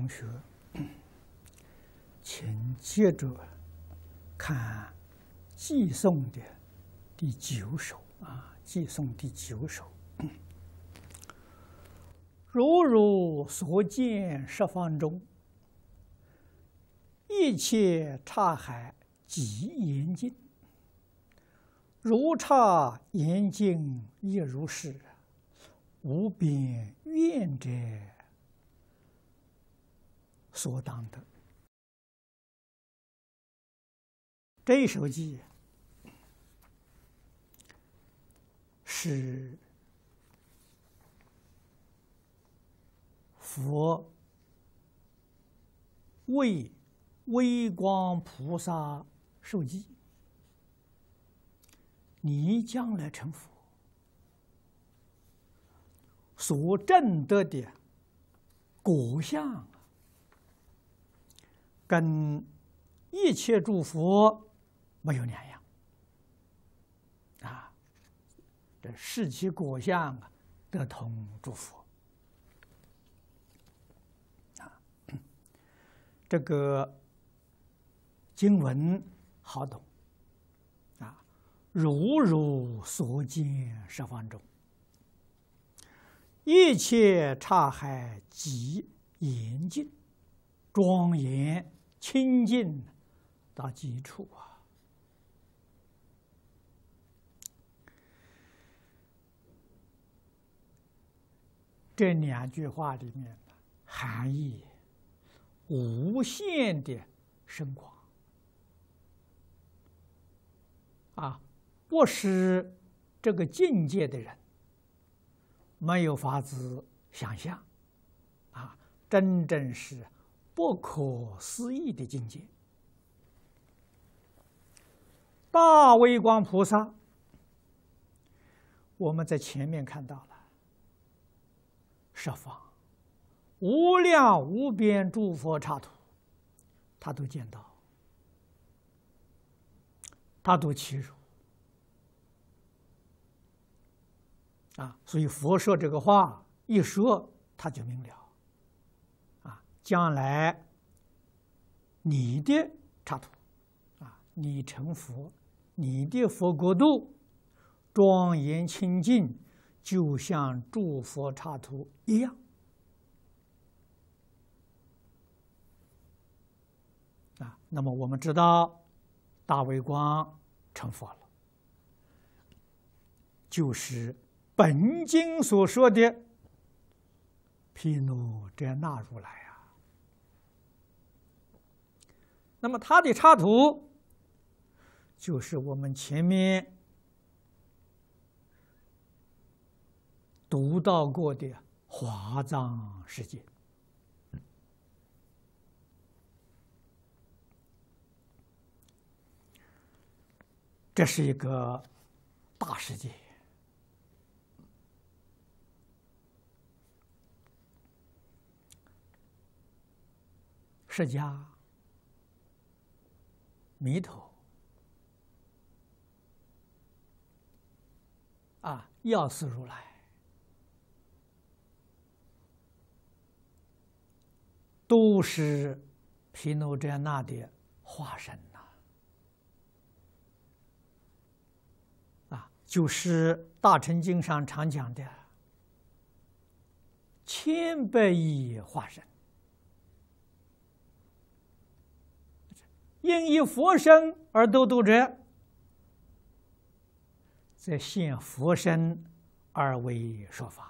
同学，请接着看《寄送》的第九首啊，《寄送》第九首。如汝所见，十方中一切刹海即严净，如刹严净亦如是，无边愿者。所当得这一首记，是佛为微光菩萨受记，你将来成佛所证得的果相。跟一切诸佛没有两样啊！这世其果相啊，得同诸佛啊。这个经文好懂啊！如如所见十方中，一切刹海极严净庄严。清净，到极处啊！这两句话里面含义无限的深广啊！不是这个境界的人，没有法子想象啊，真正是。不可思议的境界，大威光菩萨，我们在前面看到了，十方无量无边诸佛刹土，他都见到，他都其受。啊，所以佛说这个话一说，他就明了。将来，你的插图啊，你成佛，你的佛国度庄严清净，就像诸佛插图一样啊。那么我们知道，大威光成佛了，就是本经所说的毗卢遮那如来。那么，它的插图就是我们前面读到过的华藏世界，这是一个大世界，释迦。弥陀啊，药师如来都是毗卢遮那的化身呐！啊，就是《大乘经》上常讲的千百亿化身。因以佛身而得度者，则现佛身而为说法；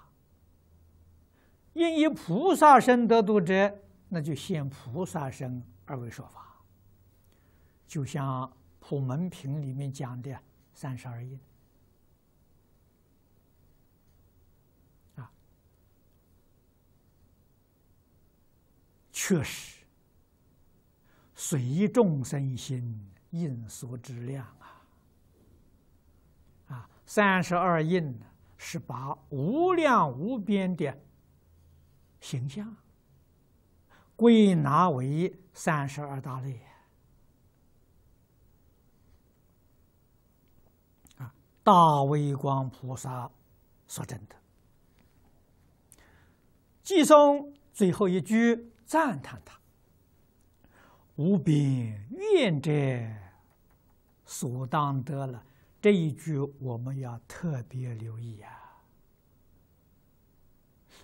因以菩萨身得度者，那就现菩萨身而为说法。就像《普门品》里面讲的“三十二应”，啊，确实。随众生心应所之量啊，啊，三十二应是把无量无边的形象归纳为三十二大类啊。大威光菩萨说真的，季松最后一句赞叹他。无边愿者所当得了，这一句我们要特别留意啊！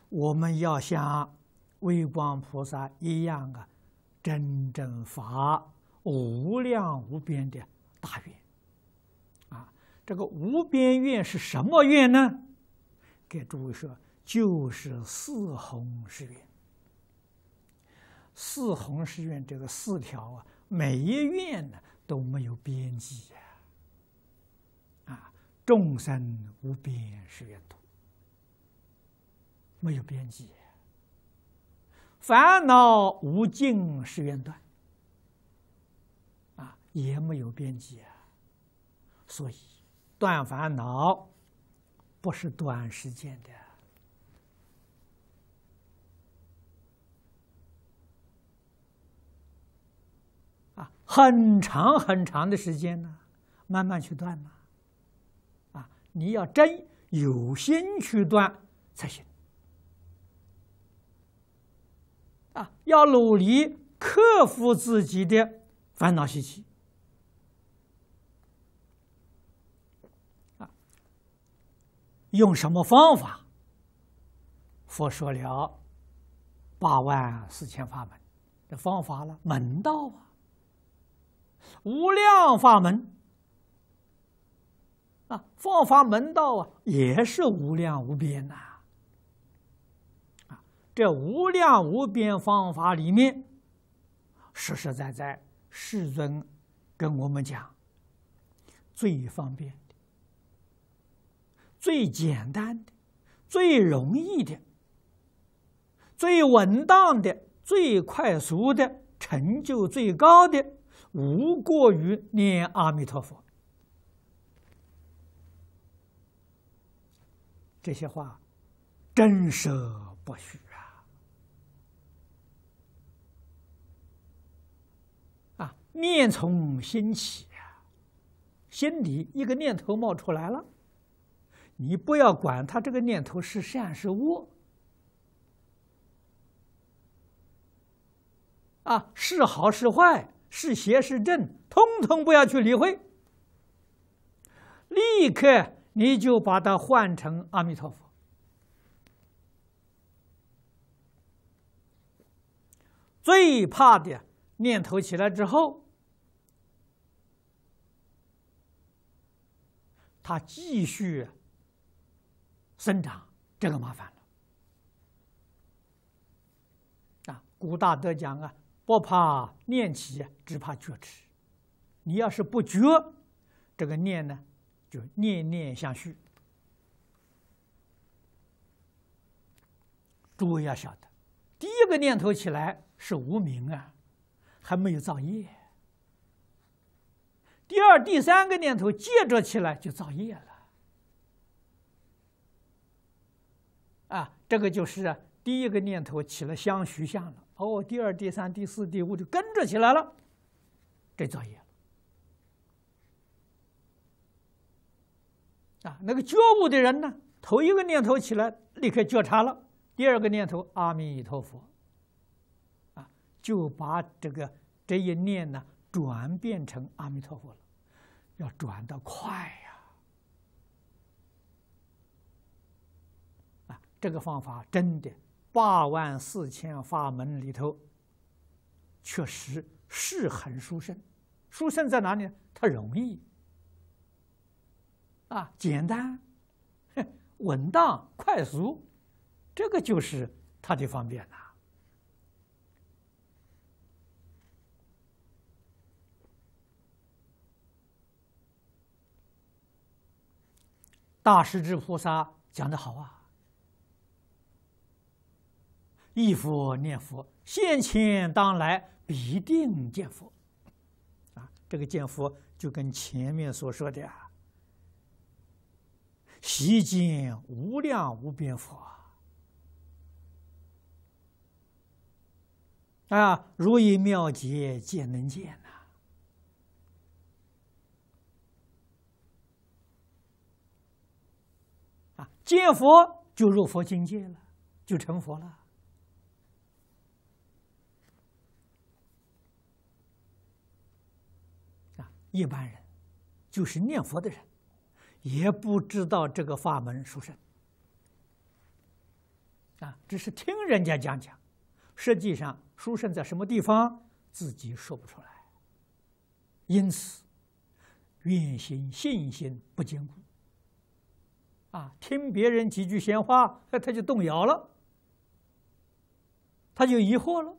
我们要像微光菩萨一样啊，真正发无量无边的大愿啊！这个无边愿是什么愿呢？给诸位说，就是四弘誓愿。四弘誓愿这个四条啊，每一愿呢都没有边际呀，啊，众生无边誓愿度，没有边际；烦恼无尽誓愿断，啊，也没有边际啊。所以断烦恼不是短时间的。很长很长的时间呢，慢慢去断嘛，啊，你要真有心去断才行，啊，要努力克服自己的烦恼习气，啊，用什么方法？佛说了八万四千法门，这方法了门道啊。无量法门啊，佛法门道啊，也是无量无边呐。啊，这无量无边方法里面，实实在在，世尊跟我们讲最方便的、最简单的、最容易的、最稳当的、最快速的、成就最高的。无过于念阿弥陀佛，这些话真舍不虚啊！啊，念从心起啊，心里一个念头冒出来了，你不要管他这个念头是善是恶，啊，是好是坏。是邪是正，通通不要去理会，立刻你就把它换成阿弥陀佛。最怕的念头起来之后，它继续生长，这个麻烦了。啊，古大德讲啊。不怕念起，只怕觉迟。你要是不觉，这个念呢，就念念相续。诸位要晓得，第一个念头起来是无明啊，还没有造业。第二、第三个念头接着起来就造业了。啊，这个就是第一个念头起了相续相了。哦，第二、第三、第四、第五就跟着起来了，这造业了啊！那个觉悟的人呢，头一个念头起来，立刻觉察了；第二个念头“阿弥陀佛”，啊，就把这个这一念呢，转变成阿弥陀佛了。要转得快呀！啊，这个方法真的。八万四千法门里头，确实是很殊胜。殊胜在哪里？它容易啊，简单、稳当、快速，这个就是它的方便呐。大势至菩萨讲的好啊。忆佛念佛，现前当来必定见佛。啊，这个见佛就跟前面所说的“习经无量无边佛”啊，如意妙解见能见啊，见佛就入佛境界了，就成佛了。一般人，就是念佛的人，也不知道这个法门殊胜。啊，只是听人家讲讲，实际上殊胜在什么地方，自己说不出来。因此，愿心信心不坚固，啊，听别人几句闲话，他就动摇了，他就疑惑了，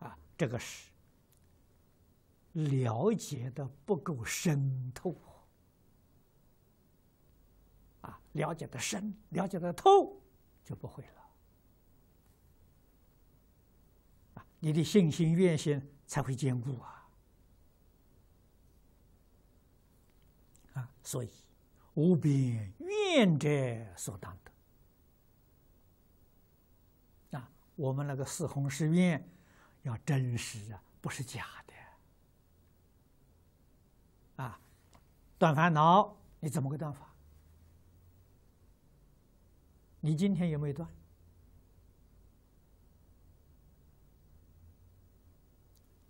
啊，这个是。了解的不够深透啊，了解的深，了解的透，就不会了啊。你的信心、愿心才会坚固啊啊，所以无边愿者所当的啊。我们那个四弘誓愿要真实啊，不是假的。断烦恼，你怎么个断法？你今天有没有断？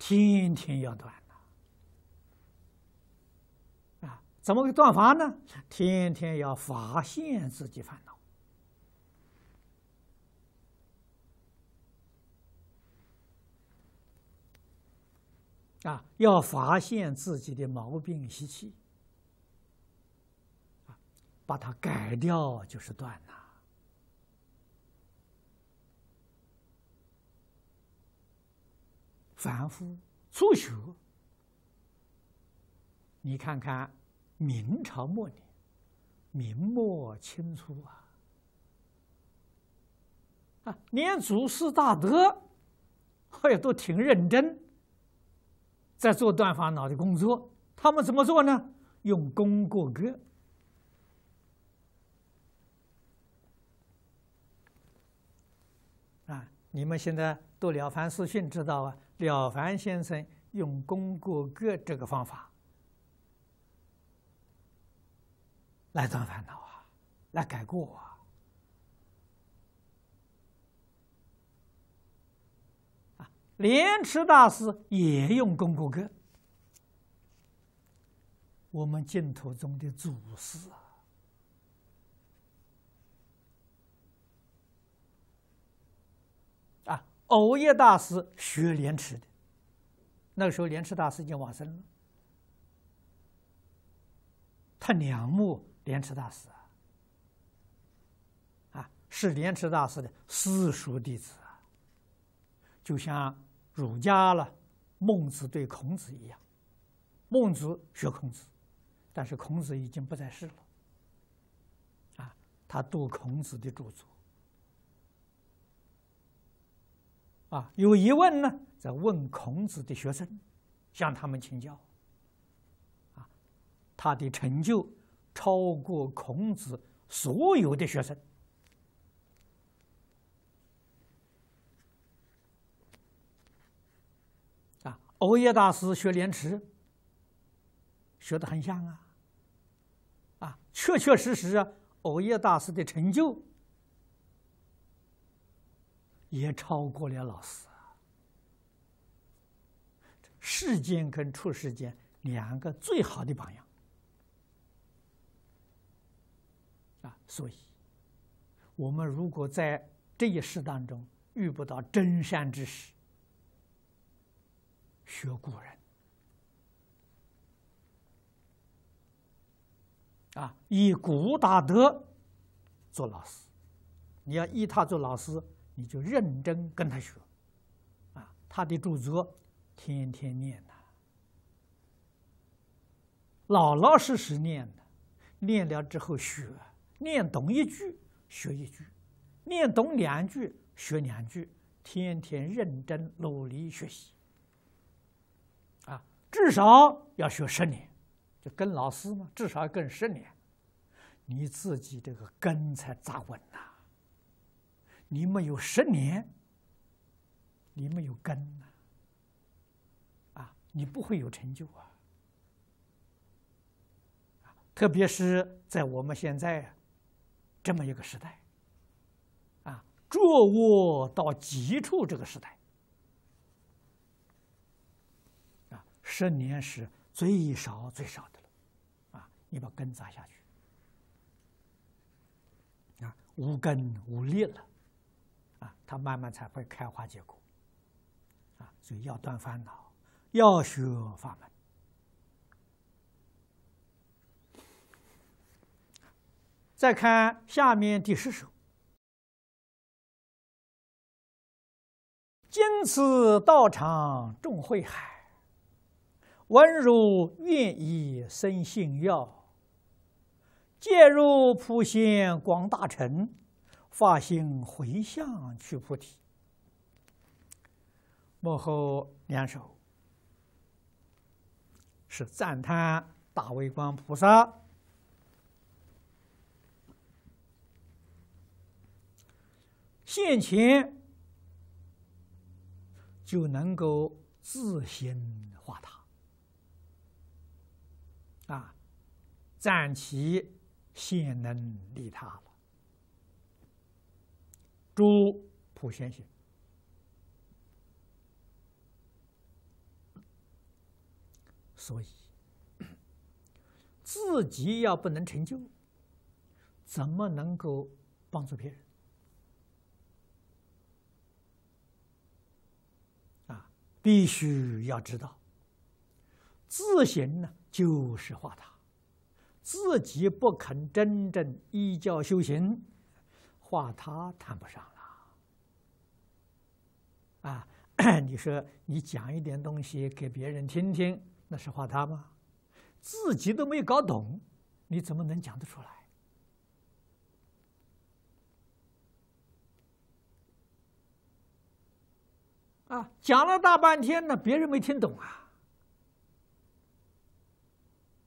天天要断呐！啊，怎么个断法呢？天天要发现自己烦恼。啊，要发现自己的毛病习气。把它改掉就是断了。凡夫初学，你看看明朝末年、明末清初啊，啊，连祖师大德，哎呀，都挺认真，在做断烦恼的工作。他们怎么做呢？用功过格。你们现在读《了凡四训》，知道啊？了凡先生用功过格这个方法来断烦恼啊，来改过啊。啊，莲池大师也用功过格，我们净土宗的祖师啊。藕叶大师学莲池的，那个时候莲池大师已经往生了。他两目莲池大师啊，是莲池大师的私塾弟子。啊，就像儒家了，孟子对孔子一样，孟子学孔子，但是孔子已经不在世了，啊，他读孔子的著作。啊，有疑问呢，在问孔子的学生，向他们请教。啊，他的成就超过孔子所有的学生。啊，欧耶大师学《莲池》，学的很像啊，啊，确确实实，欧耶大师的成就。也超过了老师。世间跟出世间两个最好的榜样啊，所以，我们如果在这一世当中遇不到真善知识，学古人啊，以古大德做老师，你要依他做老师。你就认真跟他学，啊，他的著作天天念呐，老老实实念的，念了之后学，念懂一句学一句，念懂两句学两句，天天认真努力学习，啊，至少要学十年，就跟老师嘛，至少要跟十年，你自己这个根才扎稳呐。你没有十年，你没有根呐、啊，你不会有成就啊，特别是在我们现在这么一个时代，啊，坐卧到极处这个时代，啊，十年是最少最少的了，啊，你把根扎下去，啊，无根无力了。它慢慢才会开花结果，啊！所以要断烦恼，要学法门。再看下面第十首：经此道场众慧海，文如愿以生信要。介入普贤广大臣发心回向去菩提，幕后两手是赞叹大威光菩萨，现前就能够自行化他，啊，暂其现能利他了。诸普贤行，所以自己要不能成就，怎么能够帮助别人？啊，必须要知道，自行呢就是化他，自己不肯真正依教修行，化他谈不上。啊，你说你讲一点东西给别人听听，那是画他吗？自己都没搞懂，你怎么能讲得出来？啊，讲了大半天呢，别人没听懂啊。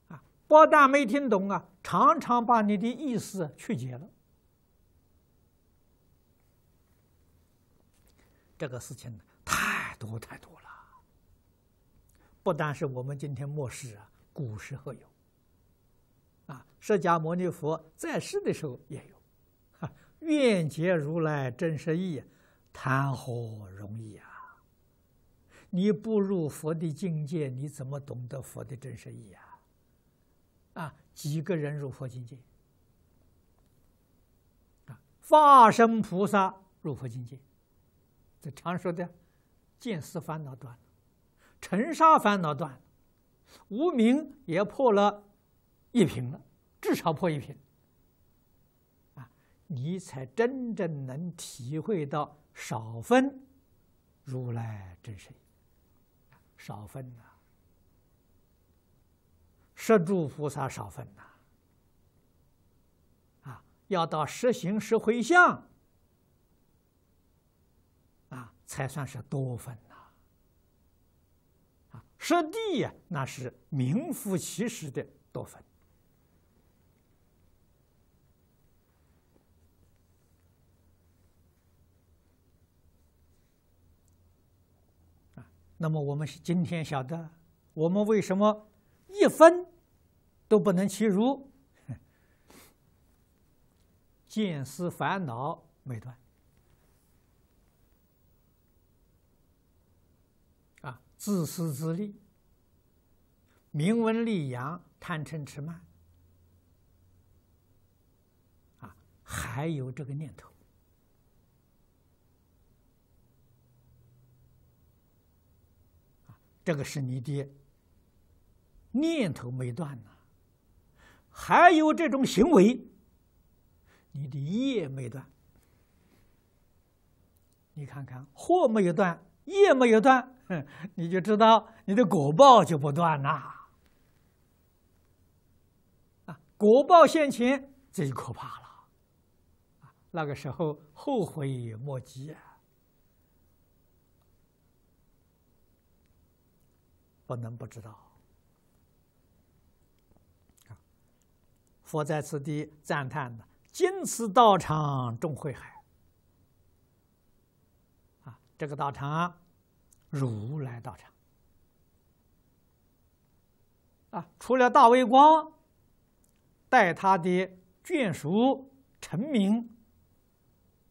啊，不但没听懂啊，常常把你的意思曲解了。这个事情呢，太多太多了。不单是我们今天末世啊，古时候有啊，释迦牟尼佛在世的时候也有。哈，愿解如来真实意，谈何容易啊！你不入佛的境界，你怎么懂得佛的真实意啊？啊，几个人入佛境界？啊，化身菩萨入佛境界？这常说的，见思烦恼断了，尘沙烦恼断了，无明也破了一品了，至少破一品。啊，你才真正能体会到少分如来真实少分呐，十住菩萨少分呐。啊，要到实行实回向。才算是多分呐！啊，舍利呀，那是名副其实的多分。啊，那么我们今天晓得，我们为什么一分都不能其如？见 思烦恼未断？自私自利，明文利扬，贪嗔痴慢，啊，还有这个念头，这个是你的念头没断呢，还有这种行为，你的业没断，你看看，祸没有断，业没有断。哼，你就知道你的果报就不断呐。啊，果报现前最可怕了，啊，那个时候后悔莫及，啊，不能不知道。佛在此地赞叹呢，今此道场众会海，啊，这个道场。如来道场啊，除了大威光带他的眷属、臣民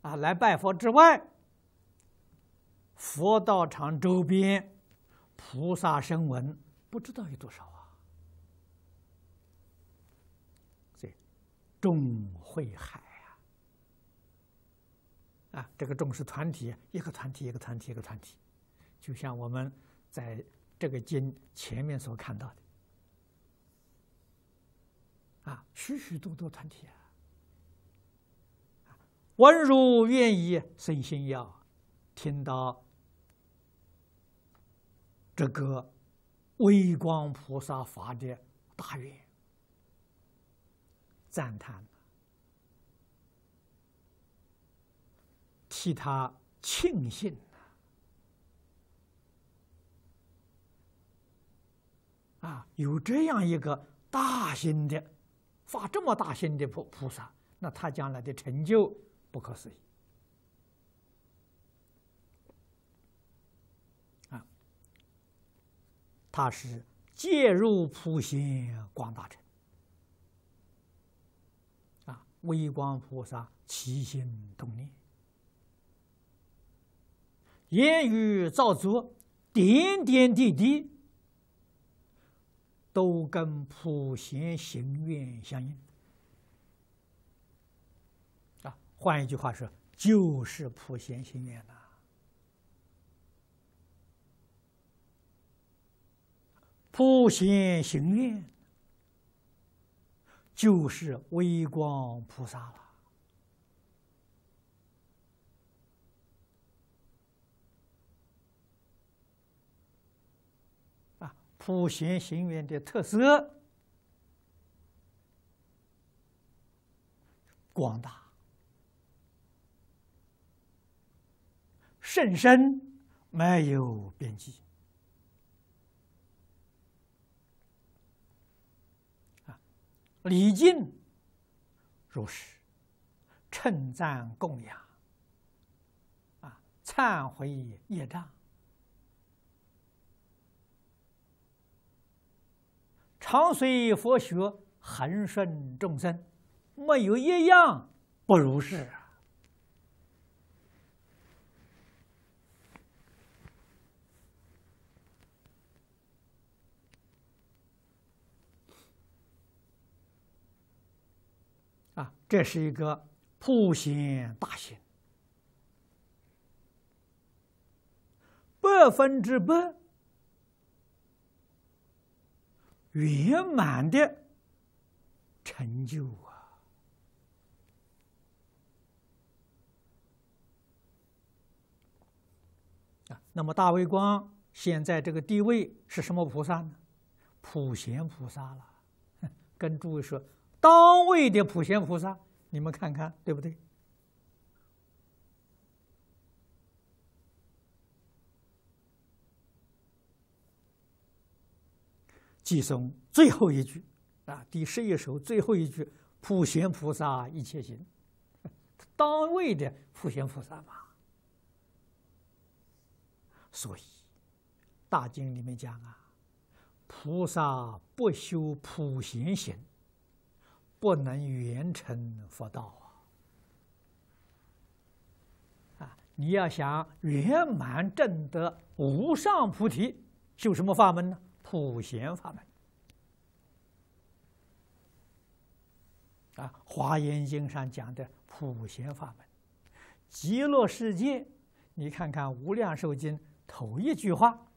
啊来拜佛之外，佛道场周边菩萨声闻不知道有多少啊，这众会海啊，啊，这个众是团体，一个团体，一个团体，一个团体。就像我们在这个经前面所看到的，啊，许许多多团体啊，文如愿意生心要听到这个微光菩萨法的大愿，赞叹，替他庆幸。啊，有这样一个大心的，发这么大心的菩菩萨，那他将来的成就不可思议。啊，他是介入普贤广大者。啊，微光菩萨齐心通念，言语造作，点点滴滴。都跟普贤行愿相应啊！换一句话说，就是普贤行愿呐，普贤行愿就是微光菩萨了。普贤行愿的特色，广大甚深，没有边际啊！礼敬如是，称赞供养啊，忏悔业障。常随佛学，恒顺众生，没有一样不如是。啊，这是一个普贤大行，百分之百。圆满的成就啊！啊，那么大威光现在这个地位是什么菩萨呢？普贤菩萨了。跟诸位说，当位的普贤菩萨，你们看看对不对？寄松最后一句，啊，第十一首最后一句：“普贤菩萨一切行，当 位的普贤菩萨嘛。”所以，大经里面讲啊，菩萨不修普贤行，不能圆成佛道啊。啊，你要想圆满证得无上菩提，修什么法门呢？普贤法门，啊，《华严经》上讲的普贤法门，极乐世界，你看看《无量寿经》头一句话：“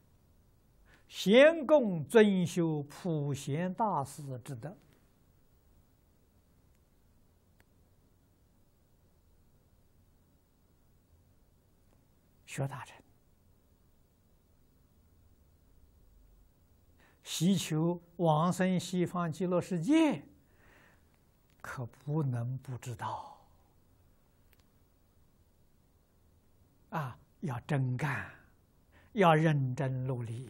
先共尊修普贤大师之德，学大成。”祈求往生西方极乐世界，可不能不知道啊！要真干，要认真努力。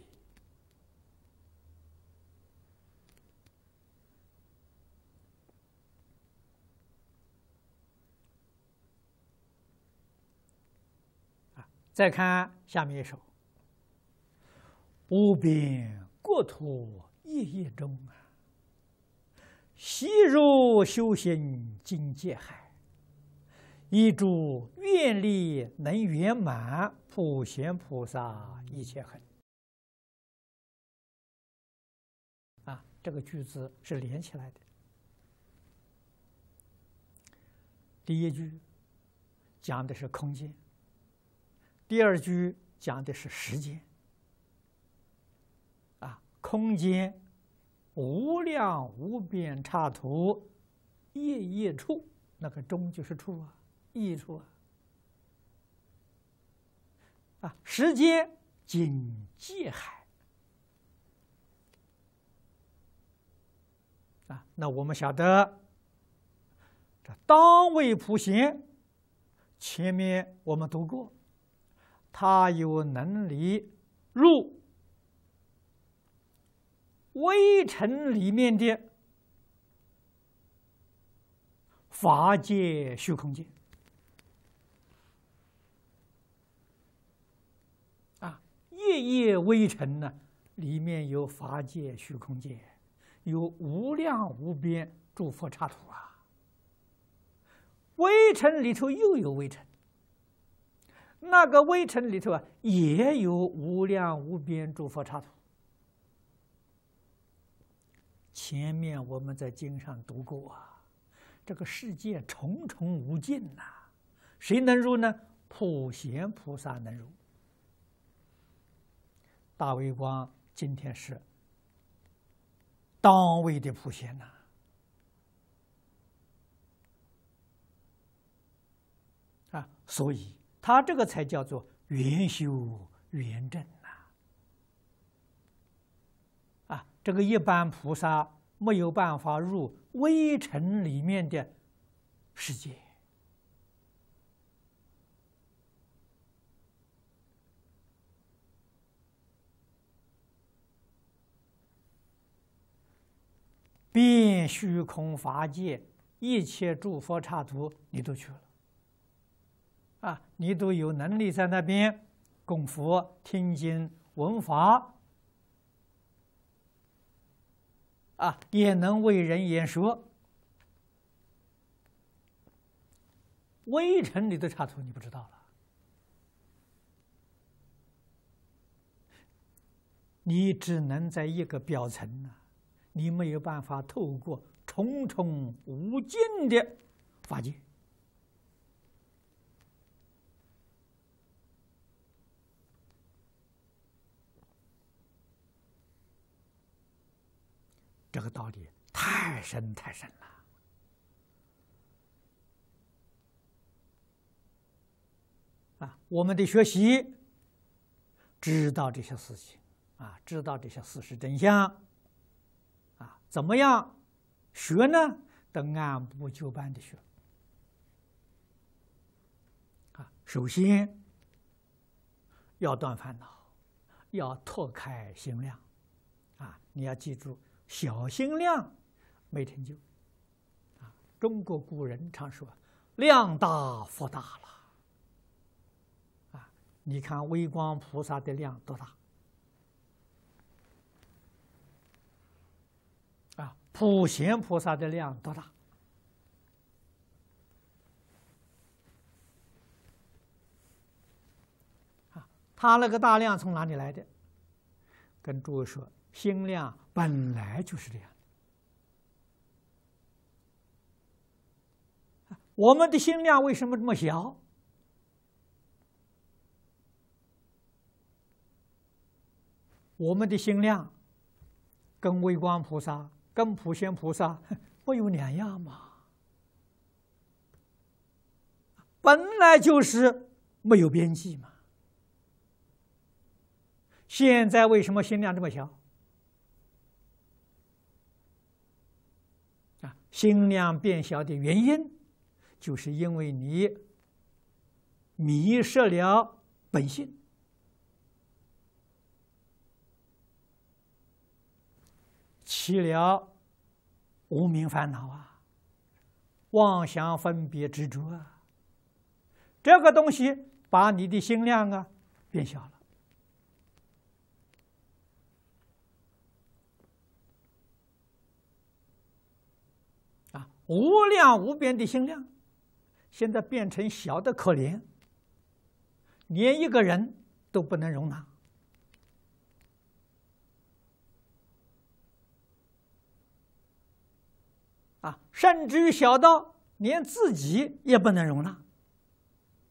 啊！再看下面一首，无病。国土夜夜中啊，昔入修行境界海，一诸愿力能圆满，普贤菩萨一切恒。啊，这个句子是连起来的。第一句讲的是空间，第二句讲的是时间。空间无量无边，刹土夜夜处，那个中就是处啊，异处啊，啊，时间紧界海啊，那我们晓得，这当位普贤，前面我们读过，他有能力入。微尘里面的法界虚空界啊，夜夜微尘呢，里面有法界虚空界，有无量无边诸佛刹土啊。微尘里头又有微尘，那个微尘里头啊，也有无量无边诸佛刹土。前面我们在经上读过，啊，这个世界重重无尽呐，谁能入呢？普贤菩萨能入。大威光今天是当位的普贤呐，啊，所以他这个才叫做圆修圆证。这个一般菩萨没有办法入微尘里面的世界，遍虚空法界一切诸佛刹土，你都去了，啊，你都有能力在那边供佛听经闻法。啊，也能为人演说。微尘里的插图你不知道了，你只能在一个表层呢，你没有办法透过重重无尽的法界。这个道理太深太深了啊！我们的学习，知道这些事情啊，知道这些事实真相啊，怎么样学呢？得按部就班的学啊。首先，要断烦恼，要拓开心量啊！你要记住。小心量，没成就啊！中国古人常说：“量大福大了。”啊，你看微光菩萨的量多大？啊，普贤菩萨的量多大？啊，他那个大量从哪里来的？跟诸位说，心量。本来就是这样的。我们的心量为什么这么小？我们的心量跟微光菩萨、跟普贤菩萨 不有两样吗？本来就是没有边际嘛。现在为什么心量这么小？心量变小的原因，就是因为你迷失了本性，起了无名烦恼啊，妄想分别执着啊，这个东西把你的心量啊变小了。无量无边的心量，现在变成小的可怜，连一个人都不能容纳。啊，甚至于小到连自己也不能容纳。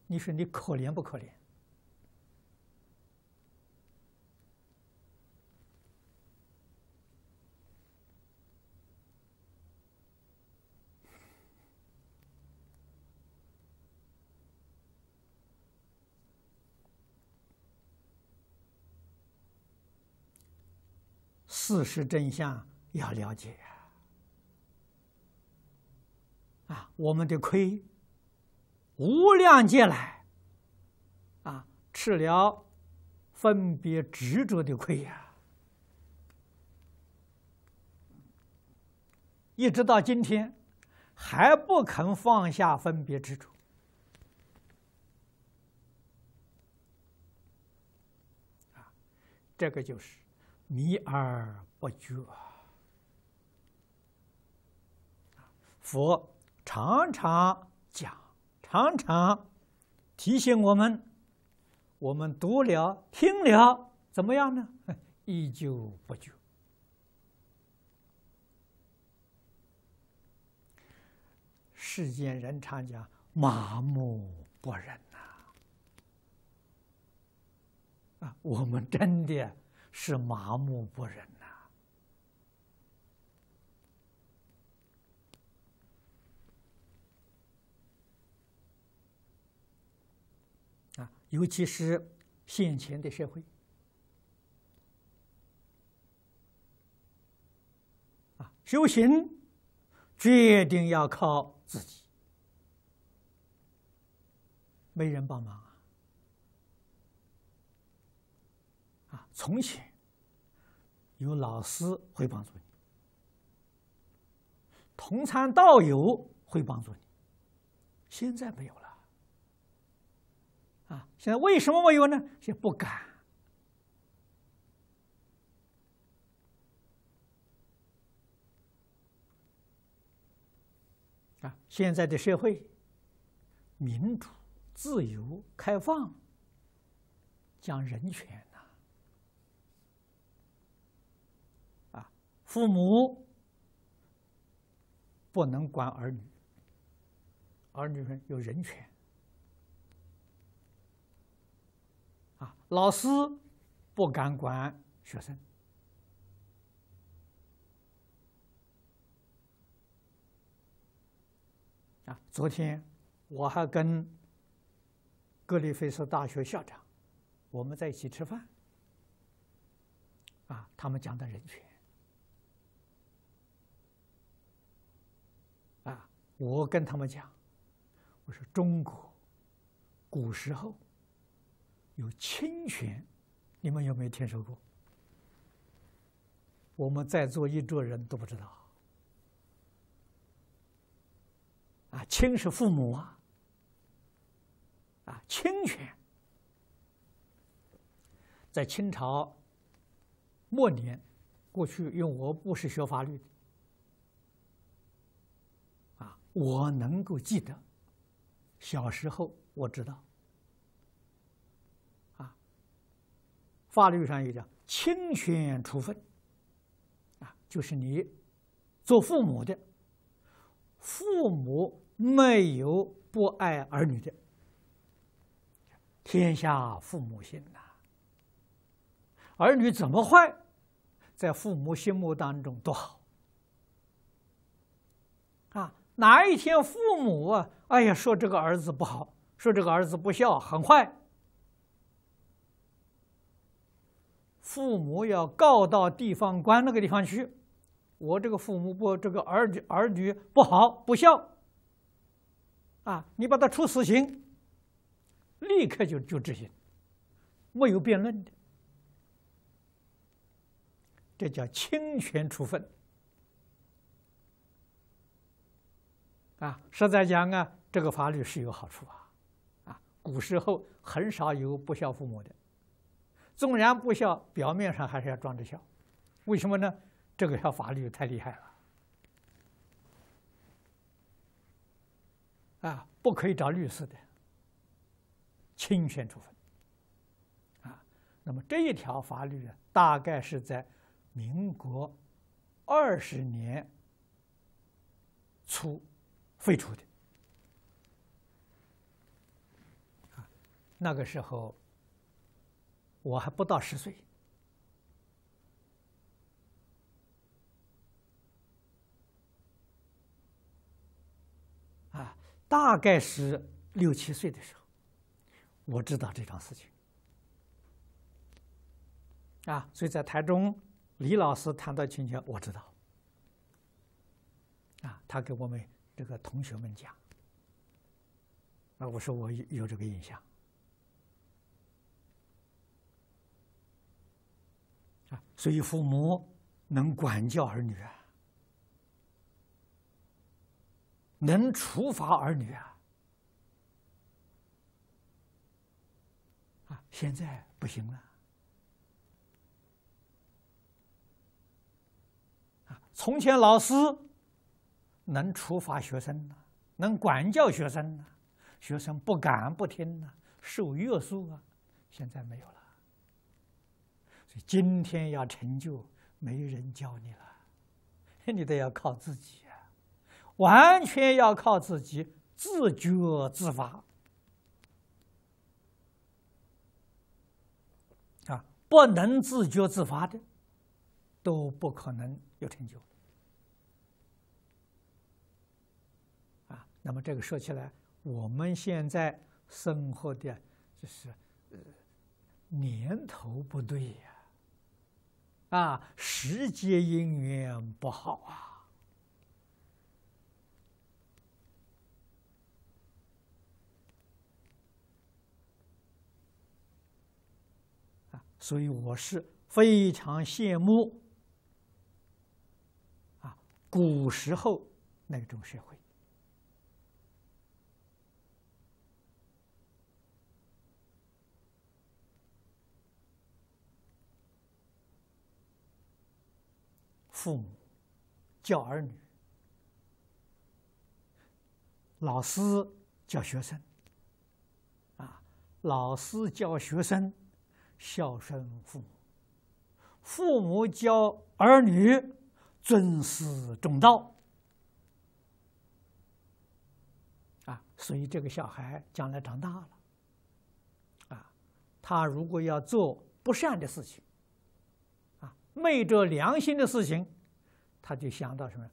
你说你可怜不可怜？事实真相要了解啊！我们的亏，无量劫来啊，吃了分别执着的亏呀，一直到今天还不肯放下分别执着，啊，这个就是。迷而不觉，佛常常讲，常常提醒我们，我们读了听了，怎么样呢？依旧不觉。世间人常讲麻木不仁呐，啊，我们真的。是麻木不仁呐！啊，尤其是现前的社会，啊，修行决定要靠自己，没人帮忙啊！啊，从前。有老师会帮助你，同参道友会帮助你，现在没有了，啊！现在为什么没有呢？也不敢。啊，现在的社会，民主、自由、开放，讲人权。父母不能管儿女，儿女们有人权。啊，老师不敢管学生。啊，昨天我还跟格里菲斯大学校长，我们在一起吃饭，啊，他们讲的人权。我跟他们讲，我说中国古时候有侵权，你们有没有听说过？我们在座一桌人都不知道。啊，亲是父母啊，啊，侵权在清朝末年，过去因为我不是学法律。的，我能够记得，小时候我知道，啊，法律上也讲侵权处分，啊，就是你做父母的，父母没有不爱儿女的，天下父母心呐，儿女怎么坏，在父母心目当中多好，啊。哪一天父母啊，哎呀，说这个儿子不好，说这个儿子不孝，很坏。父母要告到地方官那个地方去，我这个父母不这个儿女儿女不好不孝，啊，你把他处死刑，立刻就就执行，没有辩论的，这叫侵权处分。啊，实在讲啊，这个法律是有好处啊，啊，古时候很少有不孝父母的，纵然不孝，表面上还是要装着孝，为什么呢？这个条法律太厉害了，啊，不可以找律师的，侵权处分，啊，那么这一条法律呢，大概是在民国二十年初。废除的那个时候我还不到十岁啊，大概是六七岁的时候，我知道这桩事情啊，所以在台中，李老师谈到秦腔，我知道啊，他给我们。这个同学们讲，啊，我说我有有这个印象啊，所以父母能管教儿女啊，能处罚儿女啊，啊，现在不行了，啊，从前老师。能处罚学生能管教学生学生不敢不听啊，受约束啊。现在没有了，所以今天要成就，没人教你了，你都要靠自己啊，完全要靠自己自觉自发啊，不能自觉自发的，都不可能有成就。那么这个说起来，我们现在生活的就是年头不对呀，啊，时节因缘不好啊，啊，所以我是非常羡慕啊古时候那种社会。父母教儿女，老师教学生，啊，老师教学生孝顺父母，父母教儿女尊师重道，啊，所以这个小孩将来长大了，啊，他如果要做不善的事情，啊，昧着良心的事情。他就想到什么？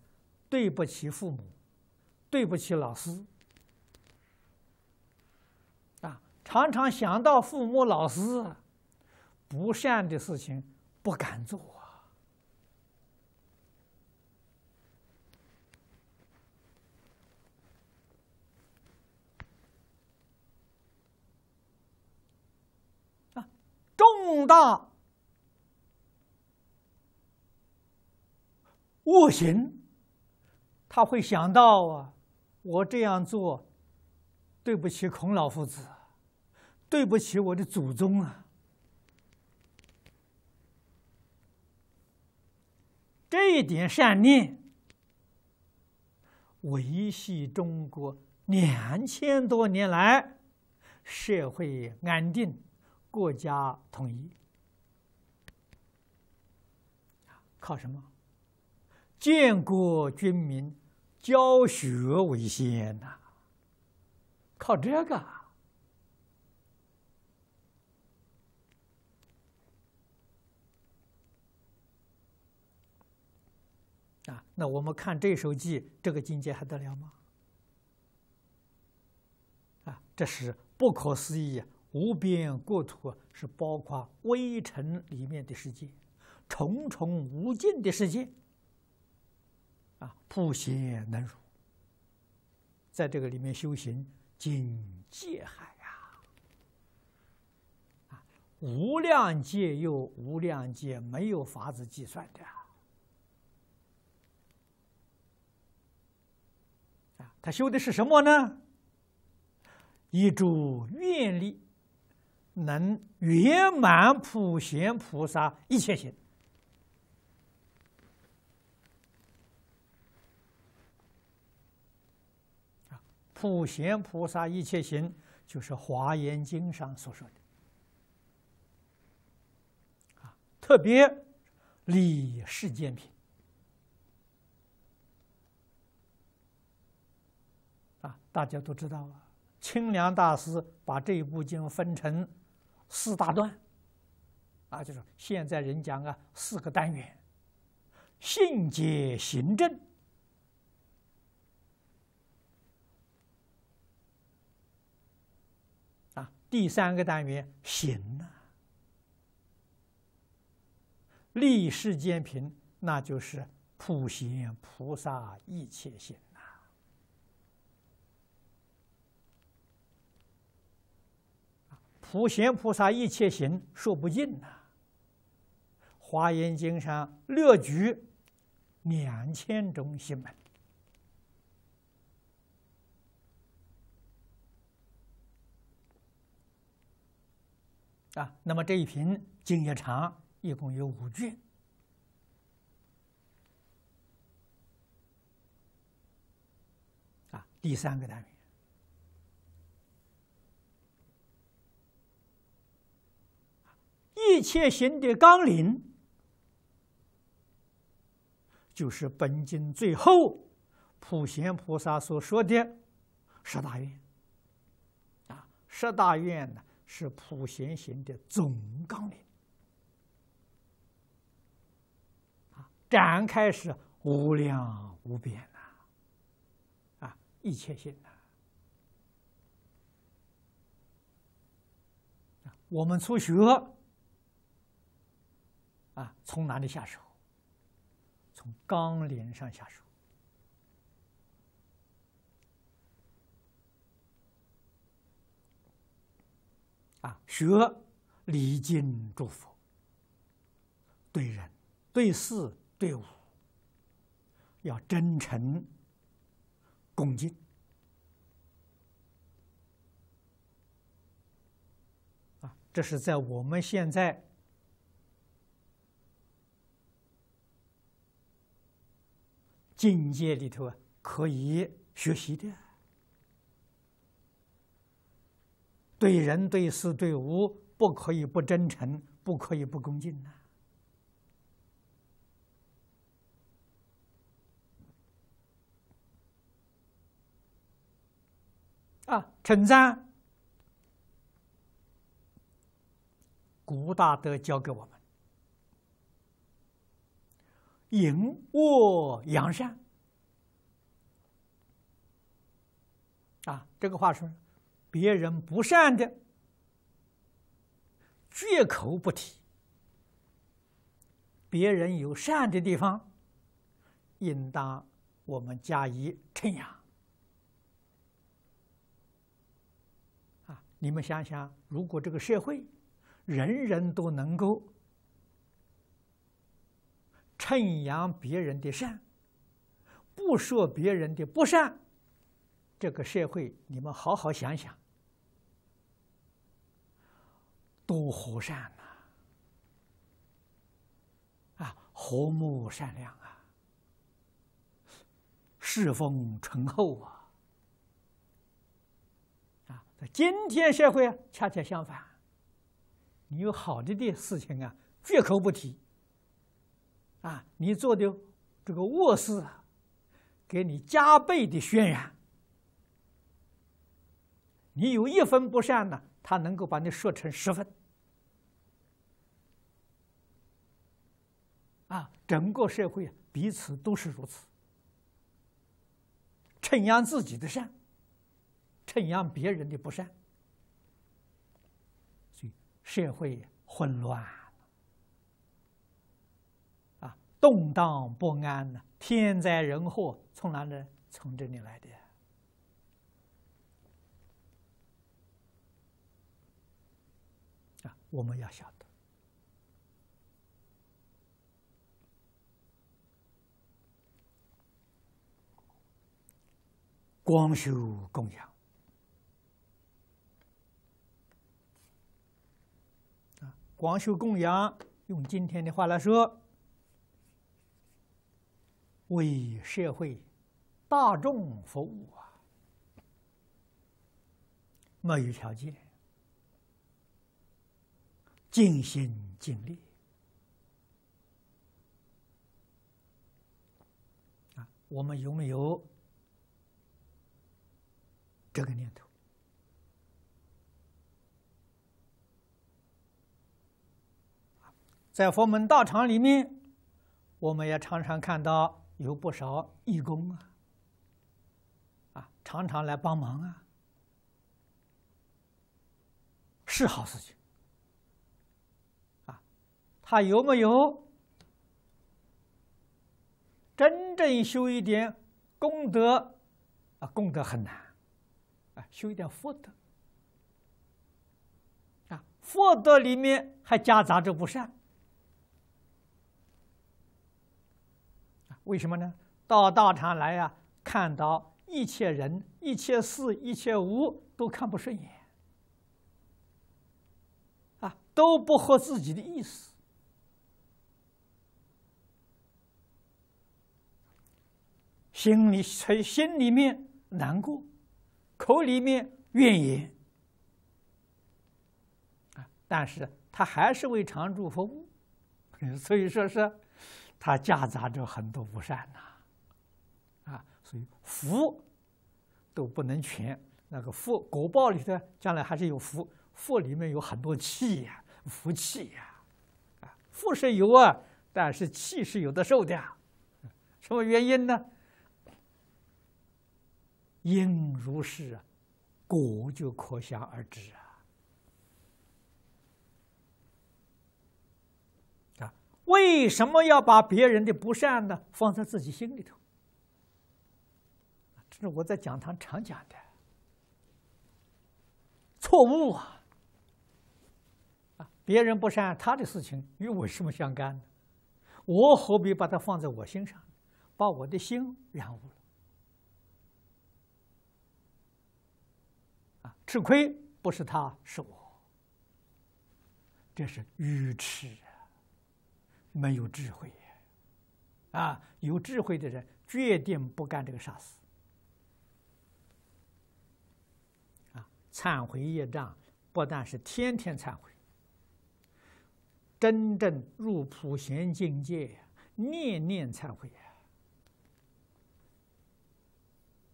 对不起父母，对不起老师，啊，常常想到父母、老师不善的事情，不敢做啊，啊，重大。恶行，他会想到啊，我这样做，对不起孔老夫子，对不起我的祖宗啊。这一点善念，维系中国两千多年来社会安定、国家统一。靠什么？建国军民，教学为先呐，靠这个啊！那我们看这首偈，这个境界还得了吗？啊，这是不可思议，无边国土是包括微尘里面的世界，重重无尽的世界。普贤能如，在这个里面修行，境界海啊，啊，无量界又无量界，没有法子计算的啊。他修的是什么呢？一诸愿力，能圆满普贤菩萨一切行。普贤菩萨一切行，就是《华严经》上所说的，啊，特别理世间品，啊，大家都知道啊。清凉大师把这一部经分成四大段，啊，就是现在人讲啊，四个单元，信解行证。第三个单元行啊，立世间贫，那就是普贤菩萨一切行普贤菩萨一切行说不尽呐，《华严经》上乐举两千种心门。啊，那么这一瓶经业茶一共有五句。啊，第三个单元，一切行的纲领，就是本经最后普贤菩萨所说的十大愿。啊，十大愿呢？是普贤行的总纲领，啊，展开是无量无边呐，啊，一切性呐，啊，我们初学，啊，从哪里下手？从纲领上下手。啊，学礼敬诸佛，对人、对事、对物，要真诚恭敬。啊，这是在我们现在境界里头啊，可以学习的。对人对事对物，不可以不真诚，不可以不恭敬呐、啊，称赞古大德教给我们，隐恶扬善啊，这个话说。别人不善的，绝口不提；别人有善的地方，应当我们加以称扬。啊，你们想想，如果这个社会人人都能够称扬别人的善，不说别人的不善，这个社会，你们好好想想。多和善呐，啊，和睦善良啊，世风淳厚啊，啊，在今天社会恰恰相反，你有好的的事情啊，绝口不提，啊，你做的这个卧室，给你加倍的渲染。你有一分不善呢。他能够把你说成十分，啊，整个社会彼此都是如此，称扬自己的善，称扬别人的不善，所以社会混乱，啊，动荡不安呢，天灾人祸从哪里从这里来的。我们要晓得，光修供养啊，光修供养，用今天的话来说，为社会大众服务啊，没有条件。尽心尽力啊！我们有没有这个念头？在佛门道场里面，我们也常常看到有不少义工啊，啊，常常来帮忙啊，是好事情。他有没有真正修一点功德？啊，功德很难。啊，修一点福德。啊，福德里面还夹杂着不善。为什么呢？到道场来呀，看到一切人、一切事、一切物都看不顺眼。啊，都不合自己的意思。心里从心里面难过，口里面怨言，啊！但是他还是为常住佛 所以说是他夹杂着很多不善呐，啊！所以福都不能全，那个福果报里头将来还是有福，福里面有很多气呀，福气呀，啊！福是有啊，但是气是有的受的，什么原因呢？因如是啊，果就可想而知啊。啊，为什么要把别人的不善呢放在自己心里头？这是我在讲堂常讲的错误啊！啊，别人不善他的事情与我什么相干呢？我何必把它放在我心上把我的心染污了。吃亏不是他，是我。这是愚痴啊！没有智慧啊，有智慧的人决定不干这个傻事。啊，忏悔业障不但是天天忏悔，真正入普贤境界，念念忏悔呀！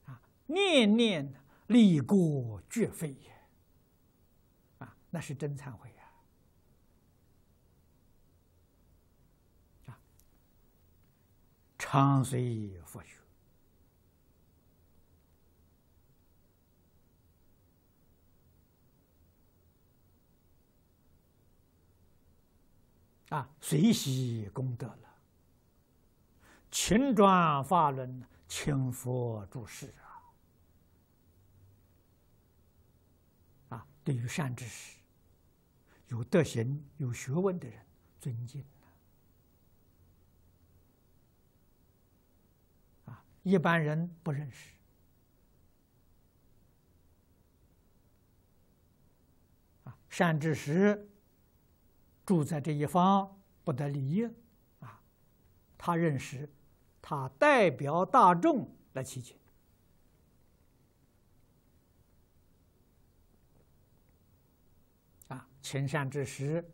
啊，念念的。立过绝非也啊，那是真忏悔啊！啊，常随佛学啊，随喜功德了，勤转法轮，请佛注事啊。对于善知识、有德行、有学问的人，尊敬啊，一般人不认识。啊，善知识住在这一方不得离。啊，他认识，他代表大众来祈求。勤善之师，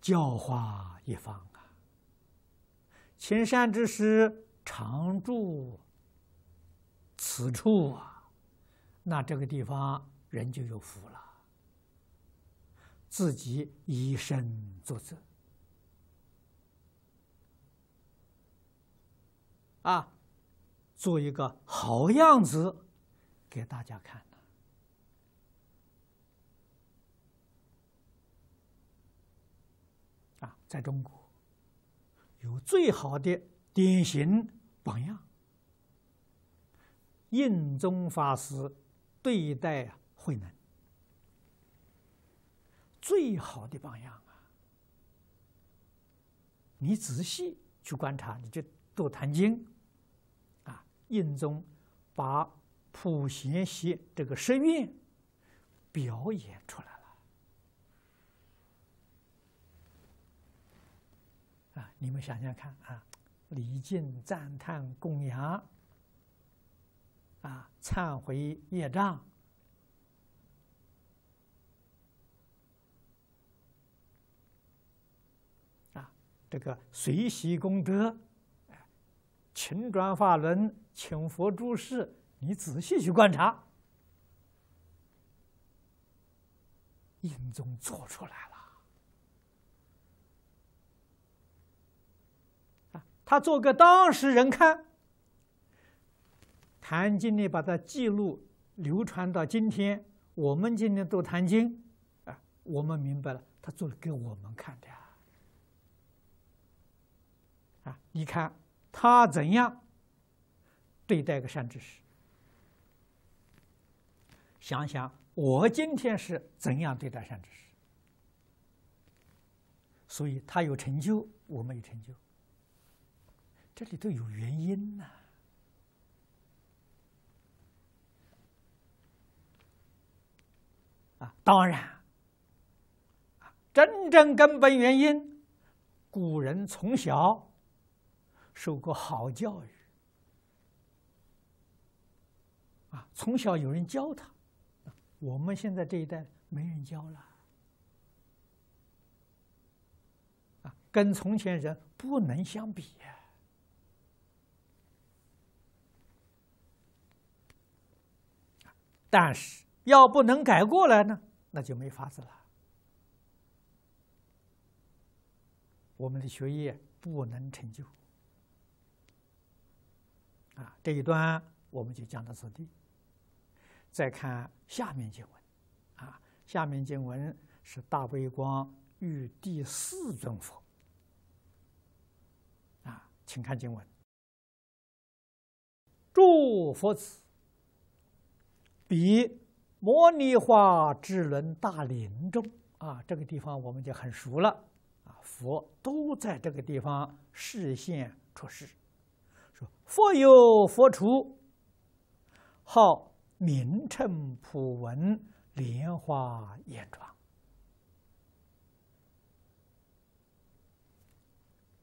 教化一方啊！勤善之师常住此处啊，那这个地方人就有福了。自己以身作则啊，做一个好样子给大家看。在中国，有最好的典型榜样，印宗法师对待慧能最好的榜样啊！你仔细去观察，你就读《坛经》，啊，印宗把普贤习这个声韵表演出来。你们想想看啊，礼敬赞叹供养，啊，忏悔业障，啊，这个随喜功德，哎，请转法轮，请佛诸事，你仔细去观察，因宗做出来了。他做个当事人看，《坛经》理把它记录、流传到今天。我们今天读《坛经》，啊，我们明白了，他做了给我们看的啊。啊，你看他怎样对待个善知识，想想我今天是怎样对待善知识。所以，他有成就，我们有成就。这里头有原因呐、啊，当然，真正根本原因，古人从小受过好教育，啊，从小有人教他，我们现在这一代没人教了，啊，跟从前人不能相比呀。但是要不能改过来呢，那就没法子了。我们的学业不能成就啊！这一段我们就讲到此地。再看下面经文啊，下面经文是大悲光遇第四尊佛啊，请看经文，诸佛子。比摩尼化智轮大林中啊，这个地方我们就很熟了啊。佛都在这个地方示现出世，说佛有佛出，号名称普文莲花眼庄。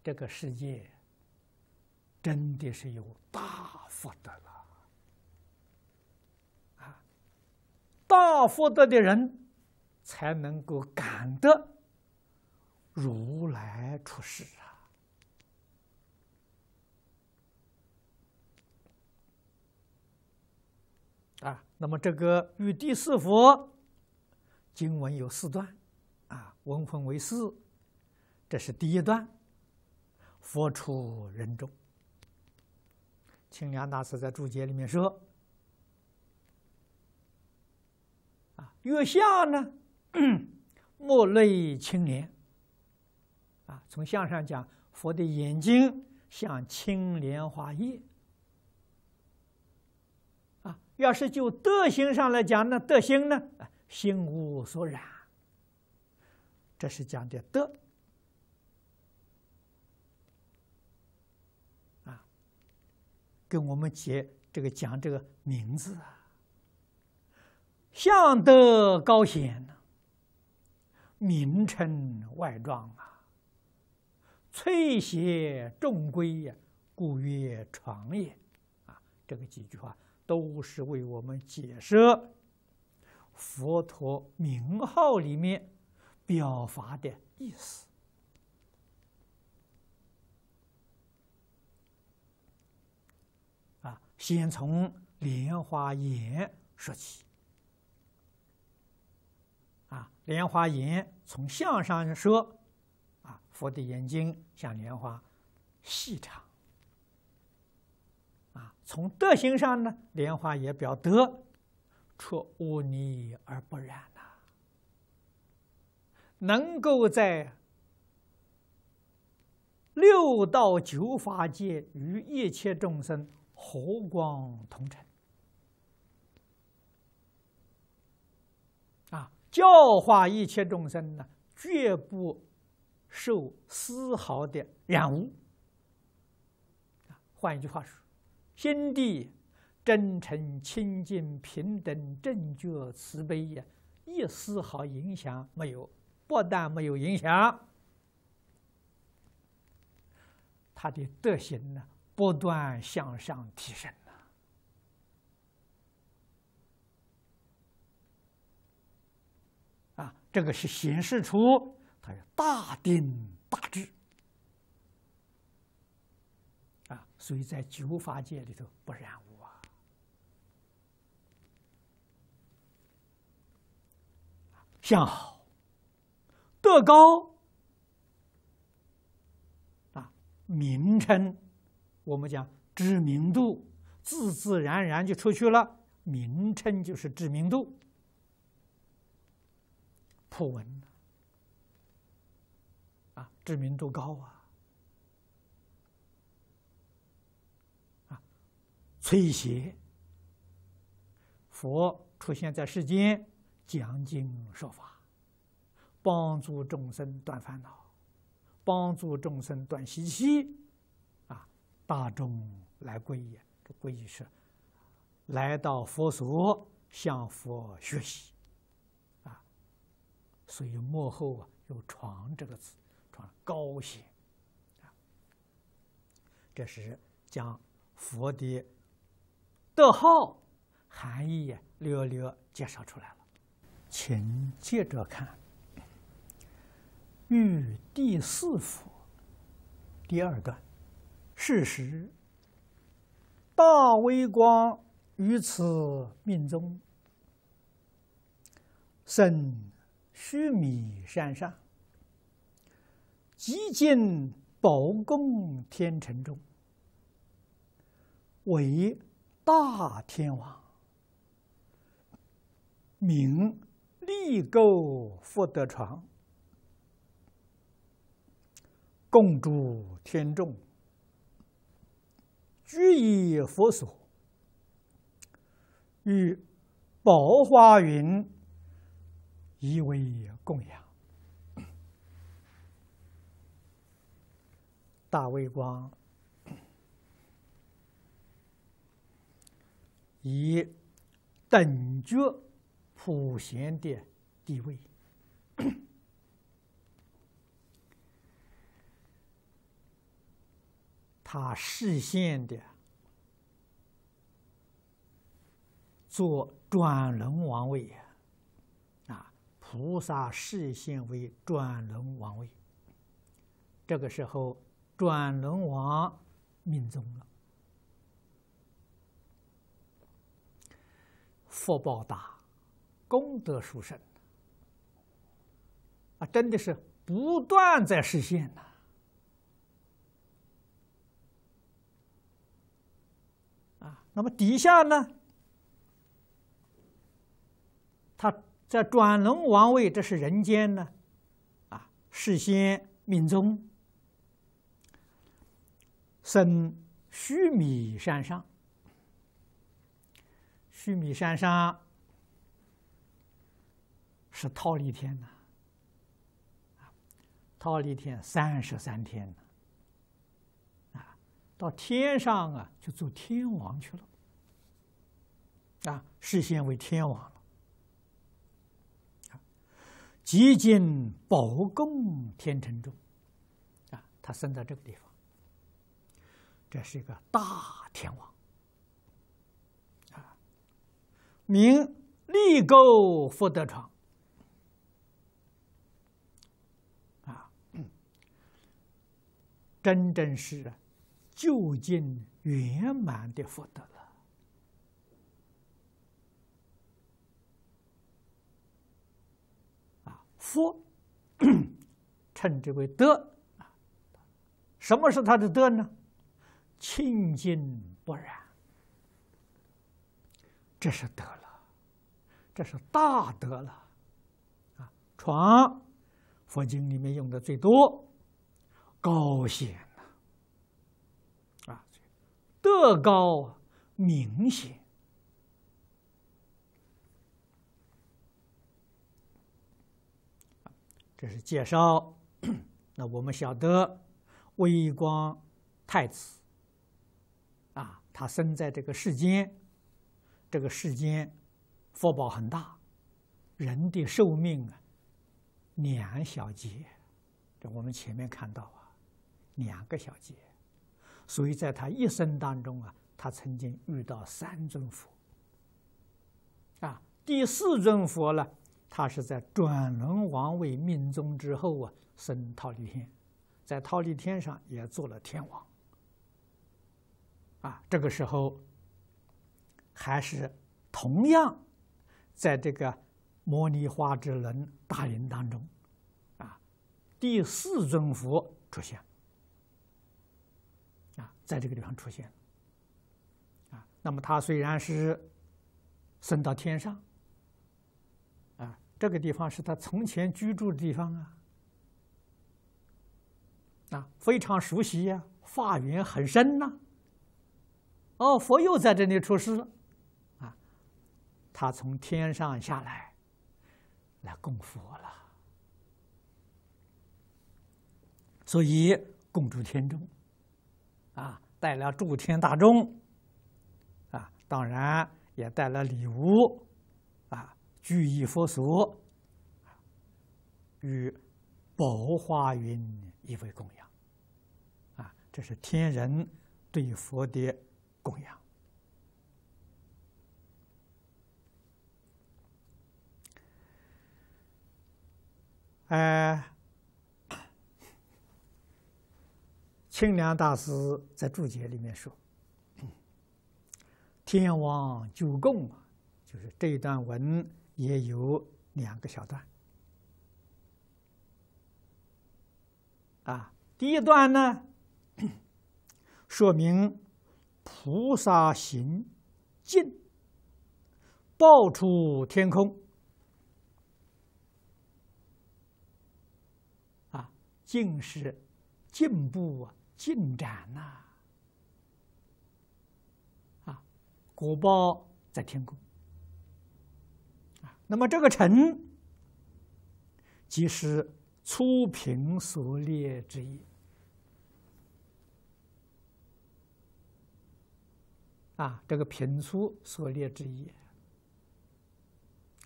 这个世界真的是有大福德了。大福德的人才能够感得如来出世啊！啊，那么这个《与第四佛经文》有四段啊，文分为四，这是第一段：佛出人中。清凉大师在注解里面说。月下呢，莫泪青莲。啊，从相上讲，佛的眼睛像青莲花叶。啊，要是就德行上来讲，那德行呢，心无所染。这是讲的德。啊，跟我们解这个讲这个名字啊。相德高显，名称外状啊！摧邪众归呀，故曰床也。啊，这个几句话都是为我们解释佛陀名号里面表法的意思。啊，先从莲花眼说起。莲花言从相上说，啊，佛的眼睛像莲花，细长。啊，从德行上呢，莲花也表德，出污泥而不染呐，能够在六道九法界与一切众生和光同尘。教化一切众生呢，绝不受丝毫的染污。换一句话说，心地真诚、清净、平等、正觉、慈悲呀，一丝毫影响没有。不但没有影响，他的德行呢，不断向上提升。这个是显示出它要大定大智啊，所以在九法界里头不染污啊，相好德高啊，名称我们讲知名度，自自然然就出去了，名称就是知名度。不闻啊，知名度高啊！啊，崔邪，佛出现在世间，讲经说法，帮助众生断烦恼，帮助众生断习气。啊，大众来皈依，这皈依是来到佛所，向佛学习。所以幕后啊，有“床”这个词，床高些。啊，这时将佛的德号含义略略介绍出来了，请接着看。遇第四幅，第二段，事实。大微光于此命中生。须弥山上，极尽宝供天成中，为大天王，名利垢福德床，共住天众，居以佛所，与宝花云。依为供养，大威光以等觉普贤的地位，他视线的做转轮王位。菩萨视现为转轮王位，这个时候转轮王命中了，福报大，功德殊胜，啊，真的是不断在实现呐！啊，那么底下呢，他。在转轮王位，这是人间呢，啊，事先命终，生须弥山上，须弥山上是忉利天呐，啊，忉利天三十三天呢，啊，到天上啊，就做天王去了，啊，事先为天王了。极尽宝供天成中，啊，他生在这个地方，这是一个大天王，啊，名利垢福德床，啊，真正是就近圆满的福德。佛，称之为德啊。什么是他的德呢？清净不染，这是德了，这是大德了，啊！床，佛经里面用的最多，高显呐啊，德高明显。这是介绍。那我们晓得，微光太子啊，他生在这个世间，这个世间福报很大，人的寿命啊，两小节，这我们前面看到啊，两个小节，所以在他一生当中啊，他曾经遇到三尊佛。啊，第四尊佛呢？他是在转轮王位命中之后啊，升忉利天，在忉利天上也做了天王。啊，这个时候还是同样在这个摩尼花之轮大轮当中啊，第四尊佛出现啊，在这个地方出现啊。那么他虽然是升到天上。这个地方是他从前居住的地方啊，啊，非常熟悉呀，法缘很深呐。哦，佛又在这里出世了，啊，他从天上下来，来供佛了，所以供住天中，啊，带了诸天大众，啊，当然也带了礼物。居以佛所，与宝华云一为供养。啊，这是天人对佛的供养。哎，清凉大师在注解里面说：“天王九供啊，就是这一段文。”也有两个小段，啊，第一段呢，说明菩萨行进，报出天空，啊，尽是进步、啊，进展呐，啊，果报在天空。那么这个辰，即是粗平所列之一啊，这个平粗所列之一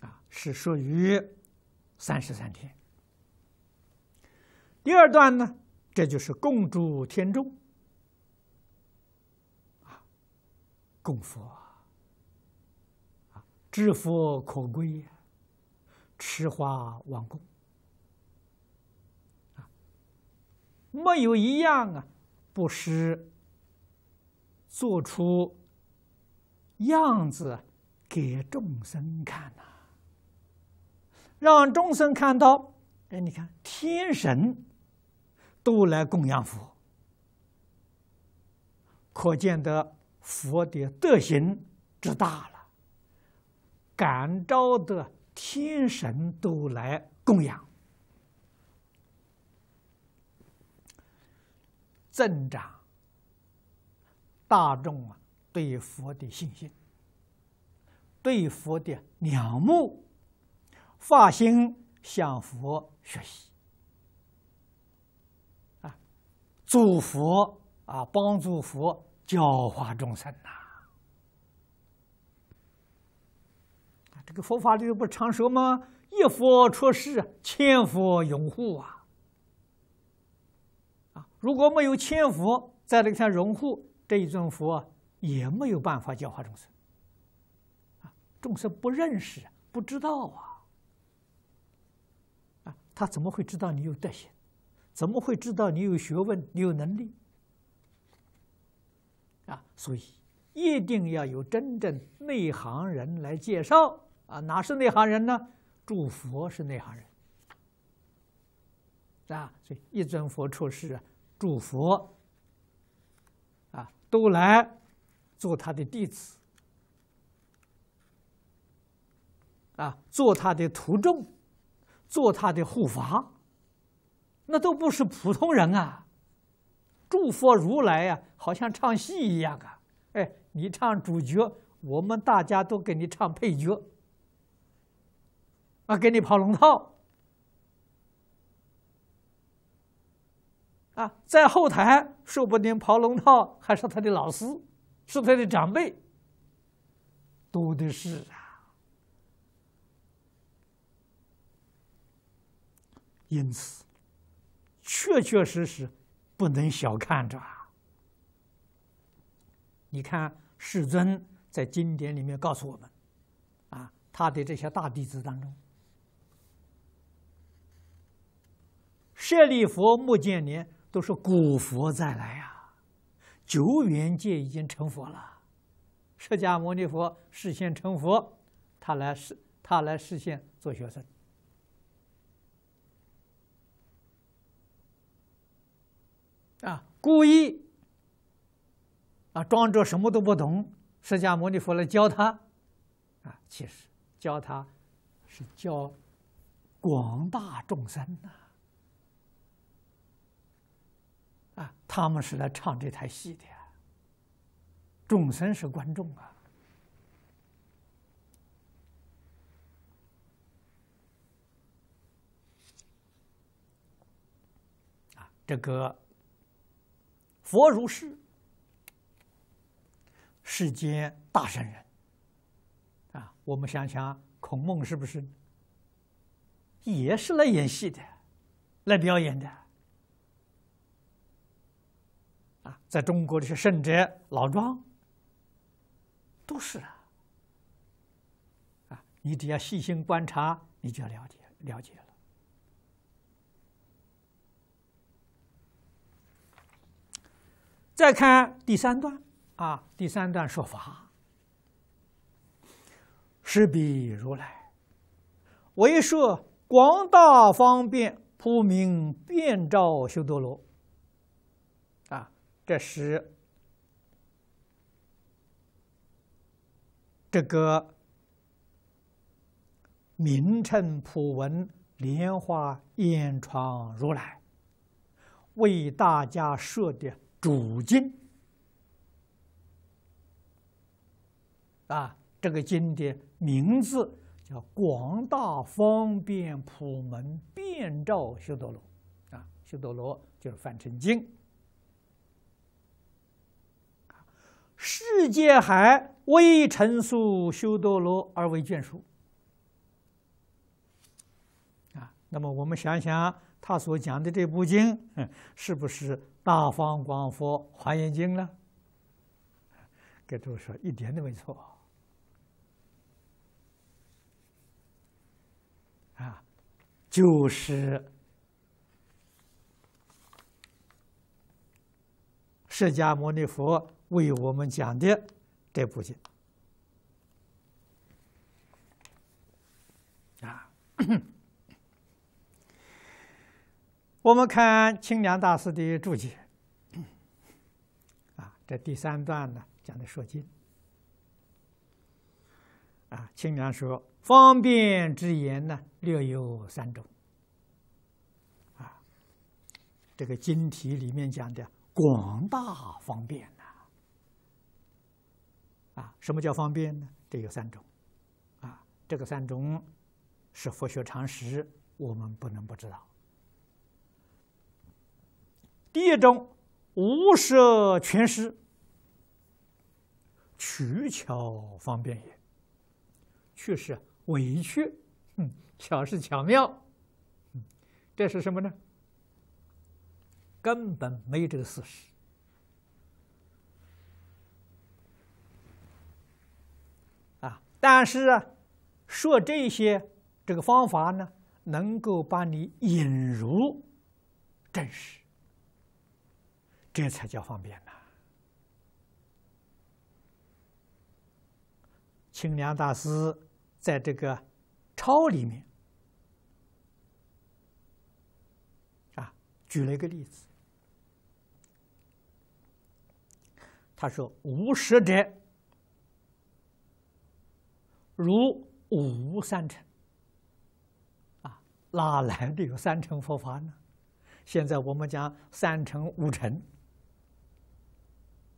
啊，是属于三十三天。第二段呢，这就是共住天众啊，共佛啊，知佛可归呀。施花王供啊，没有一样啊，不是做出样子给众生看呐，让众生看到。哎，你看天神都来供养佛，可见得佛的德行之大了，感召的。天神都来供养，增长大众啊对佛的信心，对佛的仰慕，发心向佛学习啊，祝福啊，帮助佛教化众生呐。这个佛法里不常说吗？一佛出世，千佛拥护啊！啊，如果没有千佛在这个像拥护这一尊佛，也没有办法教化众生。啊，众生不认识，不知道啊！啊，他怎么会知道你有德行？怎么会知道你有学问、你有能力？啊，所以一定要有真正内行人来介绍。啊，哪是内行人呢？诸佛是内行人，啊，所以一尊佛出世，诸佛啊都来做他的弟子，啊，做他的徒众，做他的护法，那都不是普通人啊。诸佛如来啊，好像唱戏一样啊，哎，你唱主角，我们大家都给你唱配角。啊，给你跑龙套，啊，在后台说不定跑龙套还是他的老师，是他的长辈，多的是啊。因此，确确实实不能小看着。你看，世尊在经典里面告诉我们，啊，他的这些大弟子当中。舍利佛、目犍连都是古佛再来呀，久远界已经成佛了。释迦牟尼佛事先成佛，他来视他来视线做学生啊，故意啊装着什么都不懂。释迦牟尼佛来教他啊，其实教他是教广大众生呐。啊，他们是来唱这台戏的，众生是观众啊！啊，这个佛如是，世间大圣人啊，我们想想，孔孟是不是也是来演戏的，来表演的？啊，在中国这些圣哲老庄，都是啊。啊，你只要细心观察，你就要了解了解了。再看第三段啊，第三段说法，是比如来，为说广大方便，普明遍照修多罗。这是这个名称普文莲花艳窗如来为大家设的主经啊，这个经的名字叫《广大方便普门遍照修多罗》啊，修多罗就是梵尘经。世界海未成数，修多罗而为眷属啊！那么我们想想他所讲的这部经，是不是《大放光佛华严经》呢？给诸说一点都没错啊，就是释迦牟尼佛。为我们讲的这部经啊，我们看清凉大师的注解啊，这第三段呢讲的说经啊，清凉说方便之言呢，略有三种啊，这个经题里面讲的广大方便。啊，什么叫方便呢？这有三种，啊，这个三种是佛学常识，我们不能不知道。第一种，无设权施，取巧方便也，去是委屈，嗯，巧是巧妙，嗯，这是什么呢？根本没有这个事实。但是啊，说这些这个方法呢，能够把你引入正实，这才叫方便呢。清凉大师在这个抄里面啊，举了一个例子，他说：“无实者。”如五无三成，啊，哪来的有三乘佛法呢？现在我们讲三乘五乘，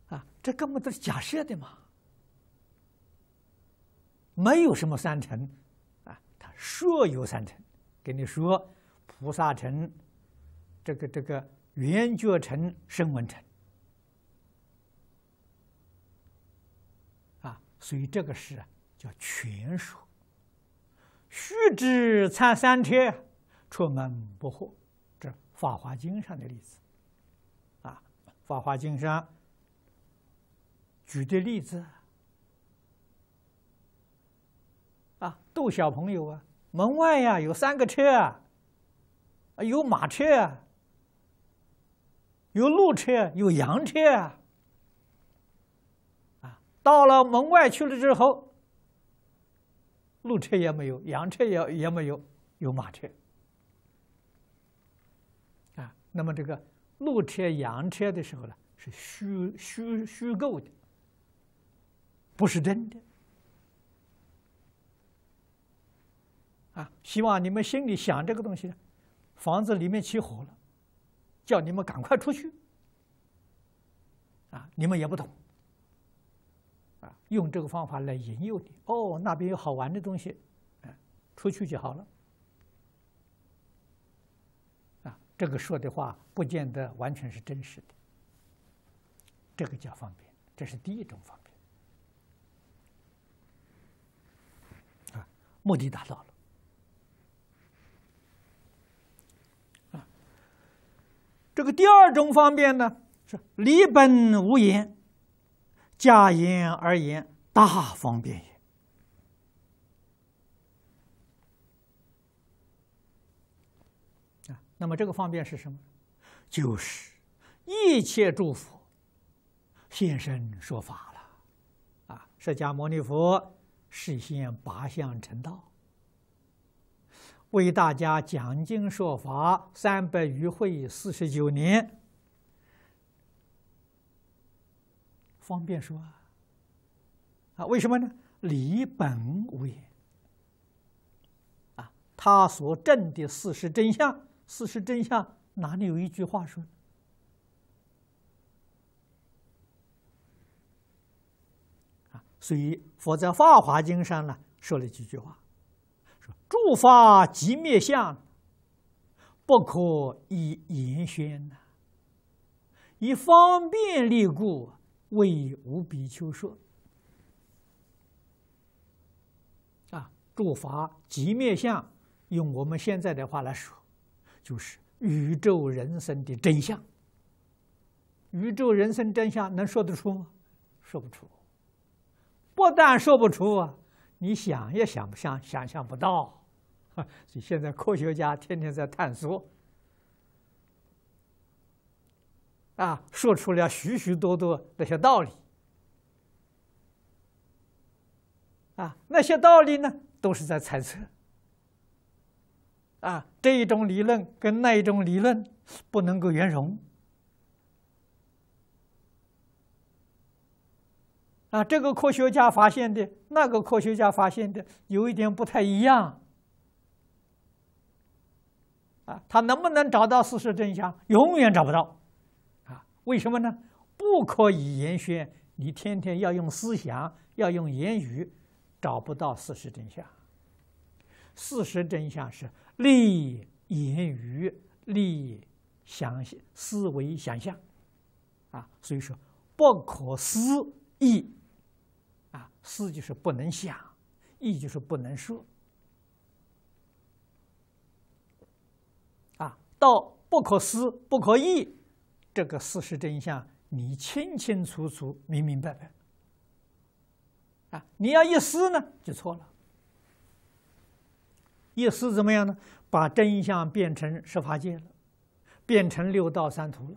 啊，这根本都是假设的嘛。没有什么三成，啊，他说有三成，跟你说菩萨乘，这个这个圆觉乘、声闻乘。啊，所以这个是。叫权属，须知参三车，出门不惑。这《法华经》上的例子，啊，《法华经》上举的例子，啊，逗小朋友啊，门外呀有三个车啊，有马车啊，有鹿车，有羊车啊，啊，到了门外去了之后。鹿车也没有，洋车也也没有，有马车，啊，那么这个鹿车、洋车的时候呢，是虚虚虚构的，不是真的，啊，希望你们心里想这个东西，房子里面起火了，叫你们赶快出去，啊，你们也不懂。用这个方法来引诱你哦，那边有好玩的东西，嗯，出去就好了。啊，这个说的话不见得完全是真实的，这个叫方便，这是第一种方便。啊，目的达到了。啊，这个第二种方便呢是离本无言。假言而言，大方便也啊。那么这个方便是什么就是一切诸佛现身说法了啊！释迦牟尼佛示现八相成道，为大家讲经说法三百余会四十九年。方便说，啊，为什么呢？理本无言，啊，他所证的事实真相，事实真相哪里有一句话说？啊，所以佛在法华经上呢说了几句话，说诸法即灭相，不可以言宣呐，以方便立故。谓无比丘说：“啊，诸法即灭相，用我们现在的话来说，就是宇宙人生的真相。宇宙人生真相能说得出吗？说不出，不但说不出啊，你想也想不相，想象不到。所以现在科学家天天在探索。”啊，说出了许许多多那些道理，啊，那些道理呢，都是在猜测，啊，这一种理论跟那一种理论不能够圆融，啊，这个科学家发现的，那个科学家发现的，有一点不太一样，啊，他能不能找到事实真相，永远找不到。为什么呢？不可以言宣，你天天要用思想，要用言语，找不到事实真相。事实真相是立言语，立想象思维想象，啊，所以说不可思议，啊，思就是不能想，意就是不能说，啊，道不可思不可议这个事实真相，你清清楚楚、明明白白，啊！你要一思呢，就错了。一思怎么样呢？把真相变成设法界了，变成六道三途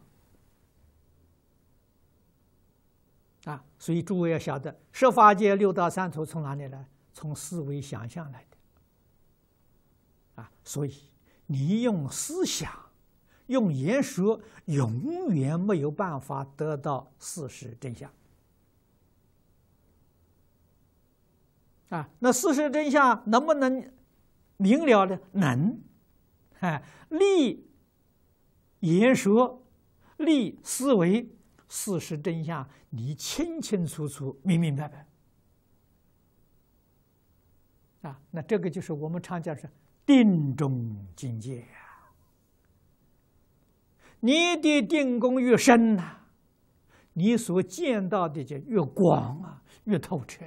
了，啊！所以诸位要晓得，设法界、六道三途从哪里来？从思维想象来的，啊！所以你用思想。用言说，永远没有办法得到事实真相。啊，那事实真相能不能明了呢？能，哎，立言说，立思维，事实真相你清清楚楚、明明白白。啊，那这个就是我们常讲是定中境界。你的定功越深呐，你所见到的就越广啊，越透彻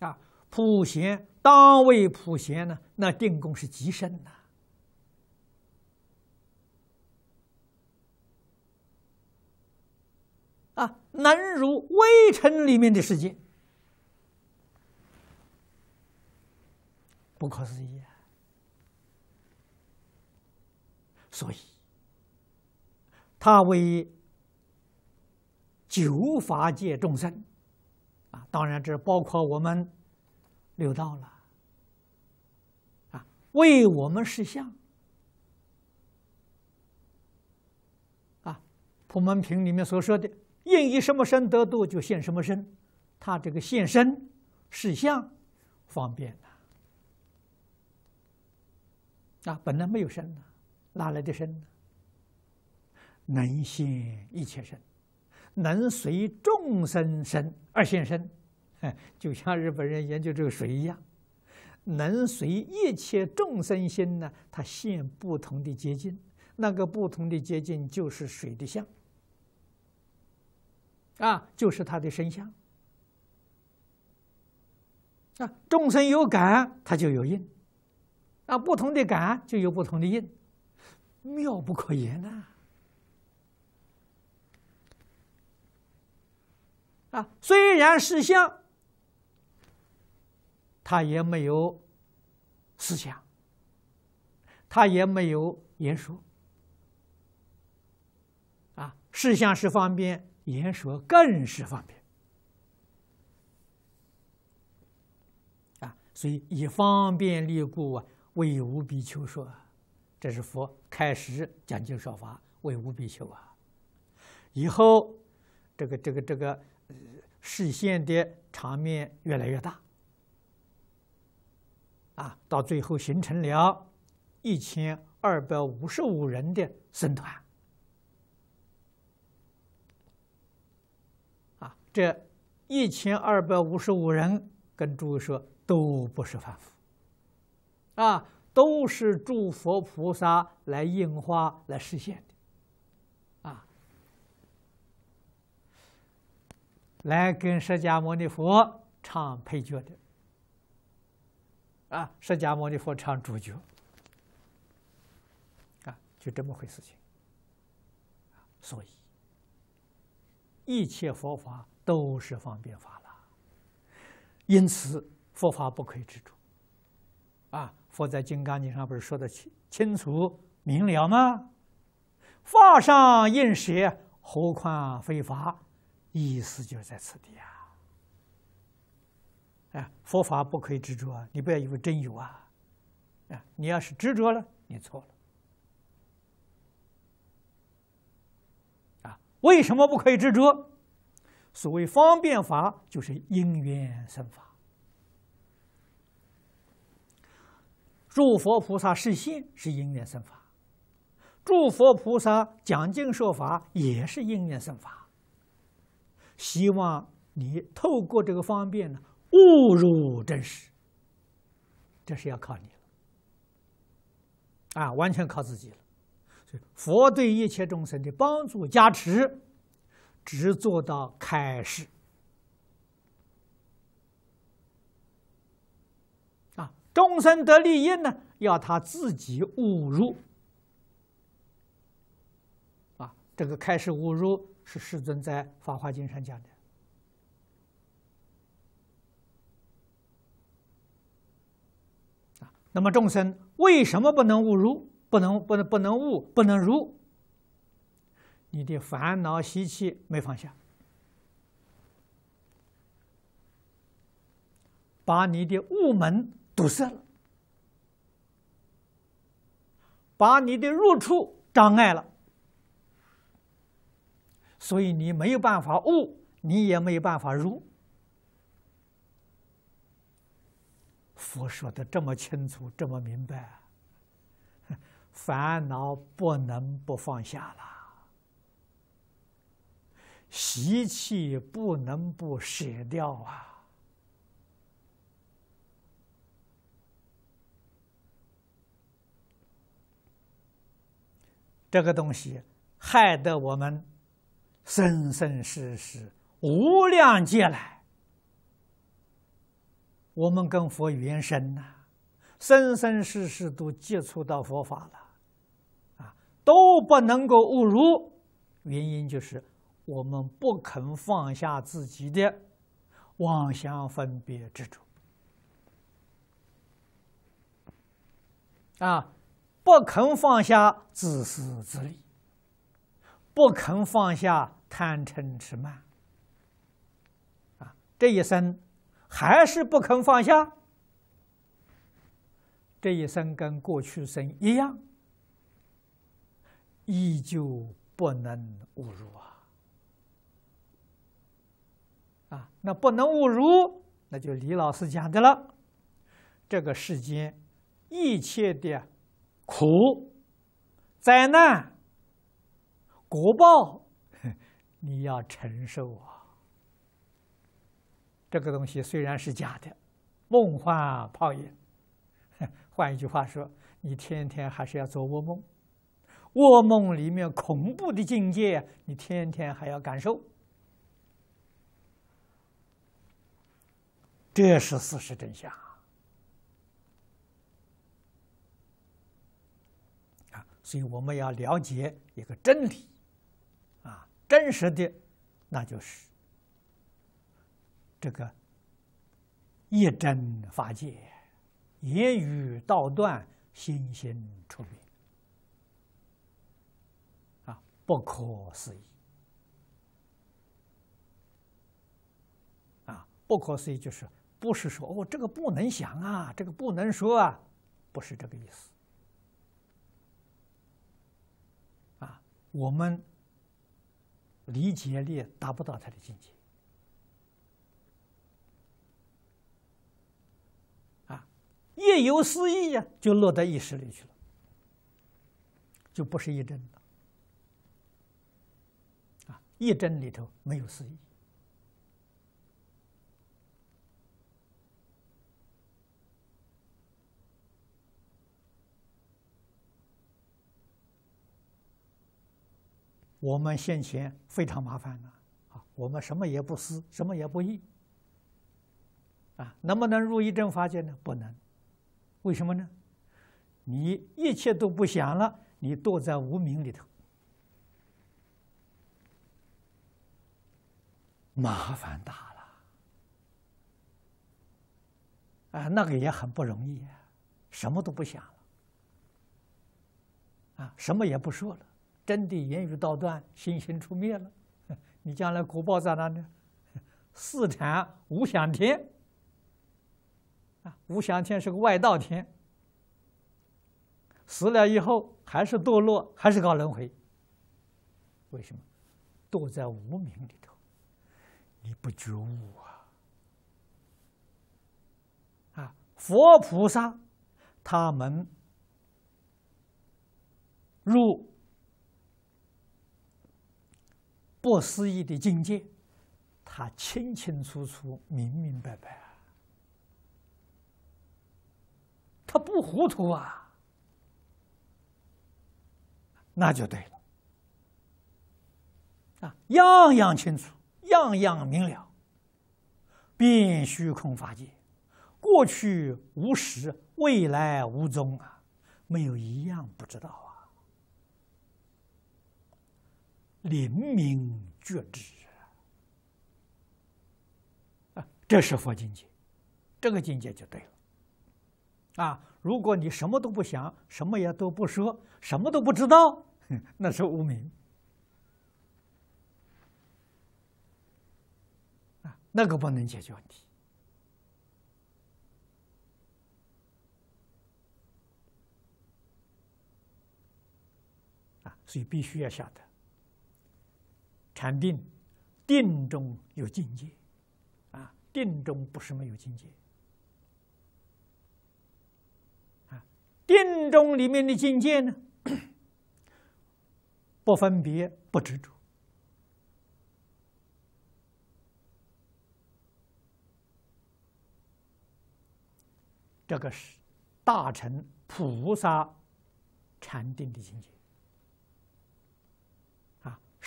啊！啊，普贤当为普贤呢，那定功是极深的啊，能如微尘里面的世界，不可思议。所以，他为九法界众生啊，当然这包括我们六道了啊，为我们实相啊。普门品里面所说的，应以什么身得度，就现什么身，他这个现身是相方便的啊，本来没有身的。哪来的身？能现一切身，能随众生身而现身。哎，就像日本人研究这个水一样，能随一切众生心呢，它现不同的结晶。那个不同的结晶就是水的相，啊，就是它的身相。啊，众生有感，它就有应。啊，不同的感就有不同的应。妙不可言呐！啊，虽然是相，他也没有思想，他也没有言说。啊，事相是方便，言说更是方便。啊，所以以方便立故啊，为无比求说。这是佛开始讲经说法，为无比修啊！以后这个这个这个视线的场面越来越大啊，到最后形成了一千二百五十五人的僧团啊！这一千二百五十五人跟诸位说都不是凡夫啊！都是诸佛菩萨来印花、来实现的，啊，来跟释迦牟尼佛唱配角的，啊，释迦牟尼佛唱主角，啊，就这么回事情，所以一切佛法都是方便法了，因此佛法不亏执着，啊。佛在《金刚经》上不是说的清清楚、明了吗？法上应舍，何况非法？意思就是在此地啊！哎，佛法不可以执着，你不要以为真有啊！啊，你要是执着了，你错了。啊，为什么不可以执着？所谓方便法，就是因缘生法。诸佛菩萨示现是因缘生法，诸佛菩萨讲经说法也是因缘生法。希望你透过这个方便呢，悟入真实。这是要靠你了，啊，完全靠自己了。佛对一切众生的帮助加持，只做到开始。众生得利益呢？要他自己误入啊！这个开始误入是世尊在法华经上讲的啊。那么众生为什么不能误入？不能不能不能误，不能入？你的烦恼习气没放下，把你的悟门。堵塞了，把你的入处障碍了，所以你没有办法悟，你也没有办法入。佛说的这么清楚，这么明白，烦恼不能不放下啦，习气不能不舍掉啊。这个东西害得我们生生世世无量劫来，我们跟佛缘深呐，生生世世都接触到佛法了，啊，都不能够误入，原因就是我们不肯放下自己的妄想分别执着啊。不肯放下自私自利，不肯放下贪嗔痴慢啊！这一生还是不肯放下，这一生跟过去生一样，依旧不能误入啊！啊，那不能误入，那就李老师讲的了，这个世间一切的。苦、灾难、果报，你要承受啊！这个东西虽然是假的，梦幻泡影。换一句话说，你天天还是要做噩梦，噩梦里面恐怖的境界，你天天还要感受，这是事实真相。所以我们要了解一个真理，啊，真实的，那就是这个一针发界，言语道断，心心出灭，啊，不可思议，啊，不可思议，就是不是说哦，这个不能想啊，这个不能说啊，不是这个意思。我们理解力达不到他的境界啊，夜游思议呀，就落到意识里去了，就不是一真了。啊，一真里头没有思意。我们现前非常麻烦呢，啊，我们什么也不思，什么也不意，啊，能不能入一真法界呢？不能，为什么呢？你一切都不想了，你躲在无明里头，麻烦大了，啊，那个也很不容易什么都不想了，啊，什么也不说了。真的言语道断，心性出灭了。你将来果报在哪呢？四禅无想天啊，无想天是个外道天。死了以后还是堕落，还是搞轮回。为什么？堕在无名里头。你不觉悟啊！啊，佛菩萨他们入。不思议的境界，他清清楚楚、明明白白啊，他不糊涂啊，那就对了啊，样样清楚，样样明了，遍虚空法界，过去无始，未来无终啊，没有一样不知道。临明觉知啊，这是佛境界，这个境界就对了。啊，如果你什么都不想，什么也都不说，什么都不知道，那是无明啊，那个不能解决问题。啊，所以必须要晓得。禅定，定中有境界，啊，定中不是没有境界，啊，定中里面的境界呢，不分别，不执着，这个是大乘菩萨禅定的境界。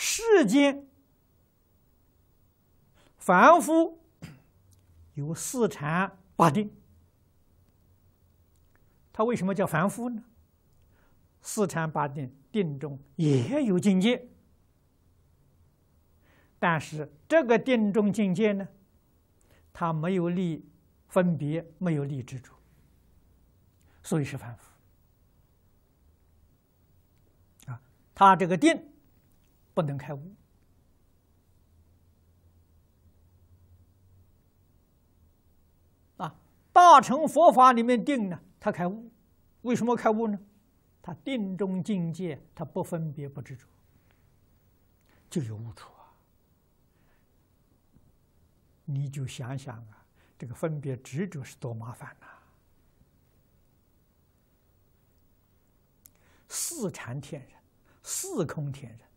世间凡夫有四禅八定，他为什么叫凡夫呢？四禅八定定中也有境界，但是这个定中境界呢，它没有立分别，没有立执着，所以是凡夫啊。他这个定。不能开悟啊！大乘佛法里面定呢，他开悟，为什么开悟呢？他定中境界，他不分别、不执着，就有悟处啊！你就想想啊，这个分别执着是多麻烦呐！四禅天人，四空天人。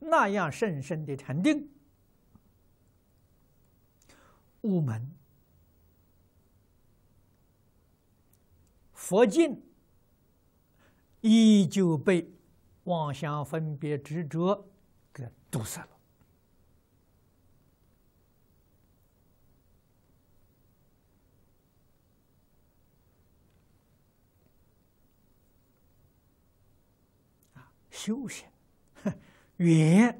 那样深深的禅定，五门佛境依旧被妄想分别执着给堵塞了啊！休闲。缘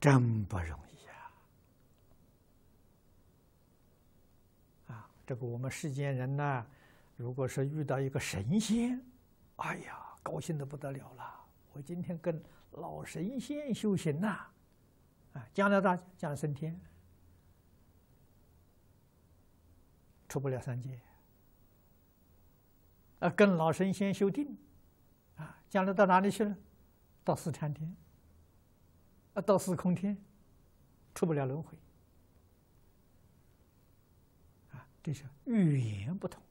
真不容易啊！啊，这个我们世间人呐，如果是遇到一个神仙，哎呀，高兴的不得了了。我今天跟老神仙修行呐，啊，将来大将来升天，出不了三界，啊，跟老神仙修定，啊，将来到哪里去了？到四禅天。到四空天，出不了轮回。啊，这是语言不同。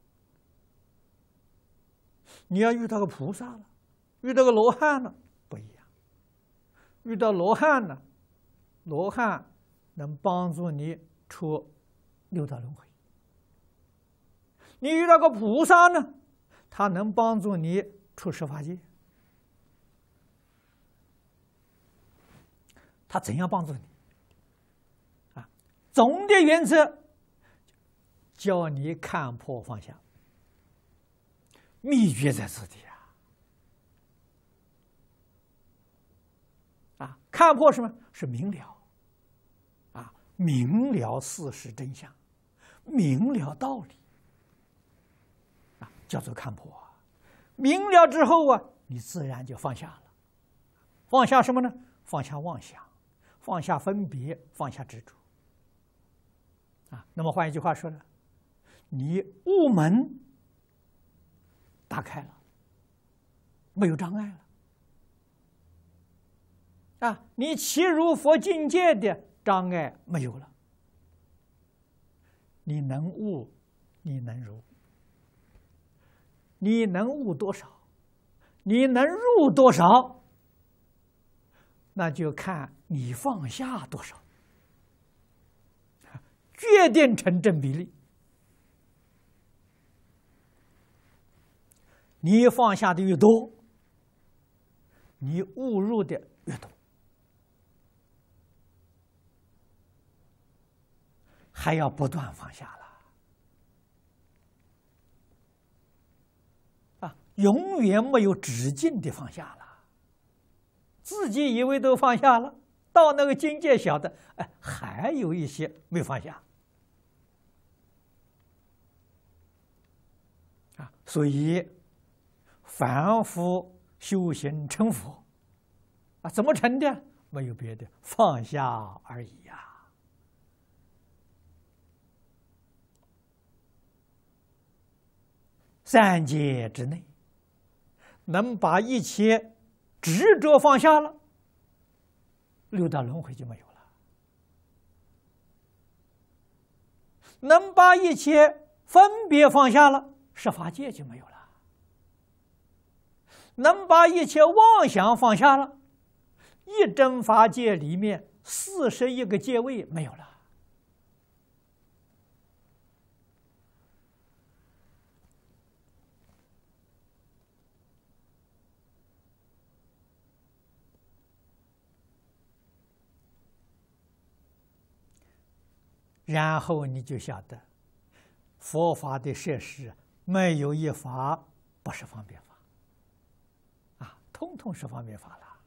你要遇到个菩萨了，遇到个罗汉了，不一样。遇到罗汉呢，罗汉能帮助你出六道轮回。你遇到个菩萨呢，他能帮助你出十法界。他怎样帮助你？啊，总的原则叫你看破放下，秘诀在此地啊！啊，看破什么是明了，啊，明了事实真相，明了道理，啊，叫做看破。明了之后啊，你自然就放下了，放下什么呢？放下妄想。放下分别，放下执着，啊，那么换一句话说呢，你悟门打开了，没有障碍了，啊，你其如佛境界的障碍没有了，你能悟，你能如。你能悟多少，你能入多少。那就看你放下多少，决定成正比例。你放下的越多，你误入的越多，还要不断放下了，啊，永远没有止境的放下了。自己以为都放下了，到那个境界，晓得哎，还有一些没放下啊。所以，凡夫修行成佛啊，怎么成的？没有别的，放下而已呀。三界之内，能把一切。执着放下了，六道轮回就没有了；能把一切分别放下了，十法界就没有了；能把一切妄想放下了，一真法界里面四十一个界位没有了。然后你就晓得，佛法的设施没有一法不是方便法，啊，通通是方便法了。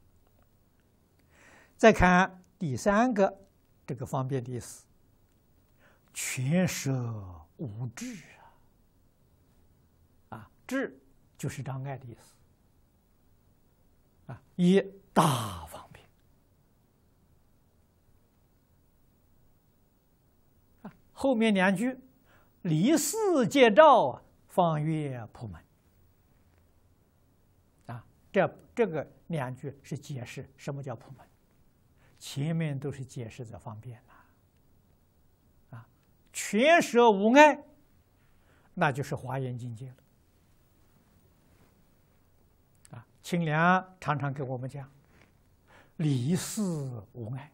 再看第三个，这个方便的意思，全舍无智啊，啊，智就是障碍的意思，啊，一大王。后面两句，离寺借照啊，方月普门。啊，这这个两句是解释什么叫普门，前面都是解释这方便呐、啊，全舍无碍，那就是华严境界了。啊，清凉常常跟我们讲，离寺无碍，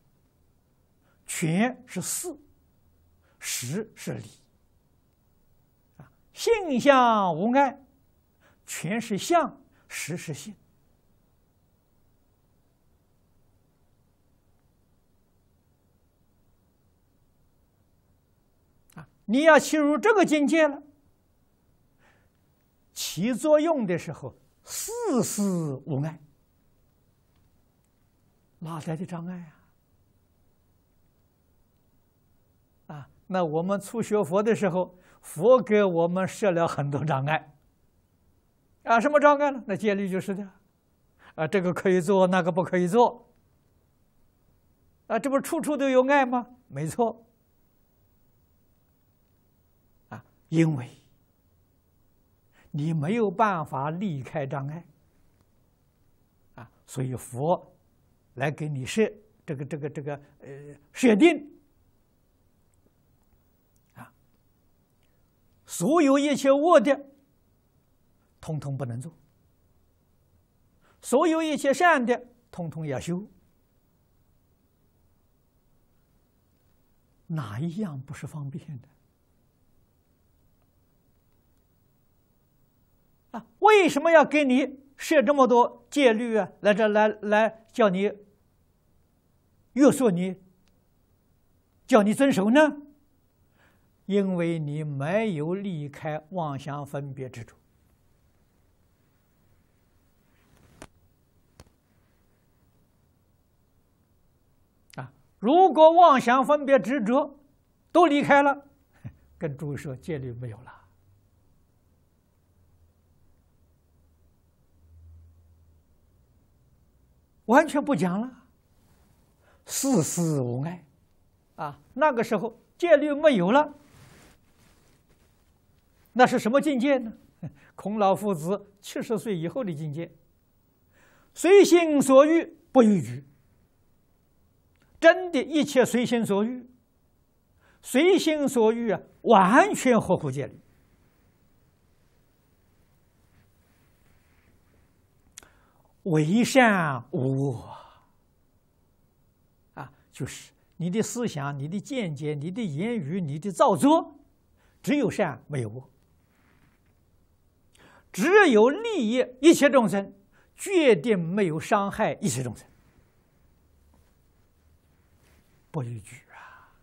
全是寺。实是理啊，性相无碍，全是相，实是性啊。你要进入这个境界了，起作用的时候，四事无碍，哪来的障碍啊？那我们初学佛的时候，佛给我们设了很多障碍，啊，什么障碍呢？那戒律就是的，啊，这个可以做，那个不可以做，啊，这不处处都有爱吗？没错，啊，因为，你没有办法离开障碍，啊，所以佛，来给你设这个这个这个呃设定。所有一切恶的，通通不能做；所有一切善的，通通要修。哪一样不是方便的？啊，为什么要给你设这么多戒律啊？来这来来叫你，约束你，叫你遵守呢？因为你没有离开妄想分别执着，啊！如果妄想分别执着都离开了，跟诸位说，戒律没有了，完全不讲了，事事无碍，啊！那个时候戒律没有了。那是什么境界呢？孔老夫子七十岁以后的境界，随心所欲不逾矩，真的一切随心所欲，随心所欲啊，完全合乎戒律。为善无恶啊，就是你的思想、你的见解、你的言语、你的造作，只有善，没有恶。只有利益一切众生，决定没有伤害一切众生，不一句啊！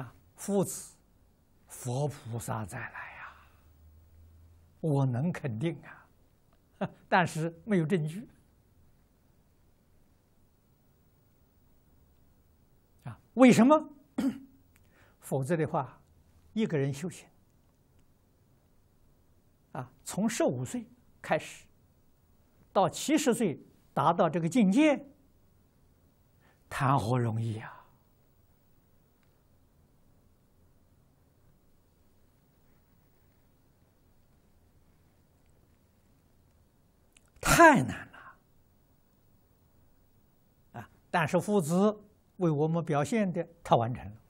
啊，夫子佛菩萨再来呀！我能肯定啊，但是没有证据。啊，为什么？否则的话。一个人修行，啊，从十五岁开始，到七十岁达到这个境界，谈何容易啊！太难了！啊，但是父子为我们表现的，他完成了。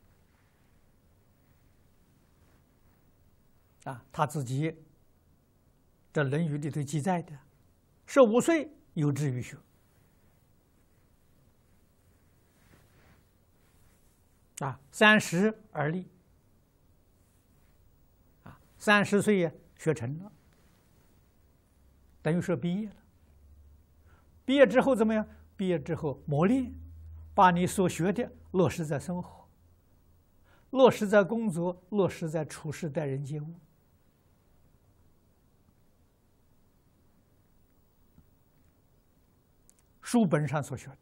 啊，他自己的论语》里头记载的，十五岁有志于学，啊，三十而立，啊，三十岁学成了，等于说毕业了。毕业之后怎么样？毕业之后磨练，把你所学的落实在生活，落实在工作，落实在处事待人接物。书本上所学的，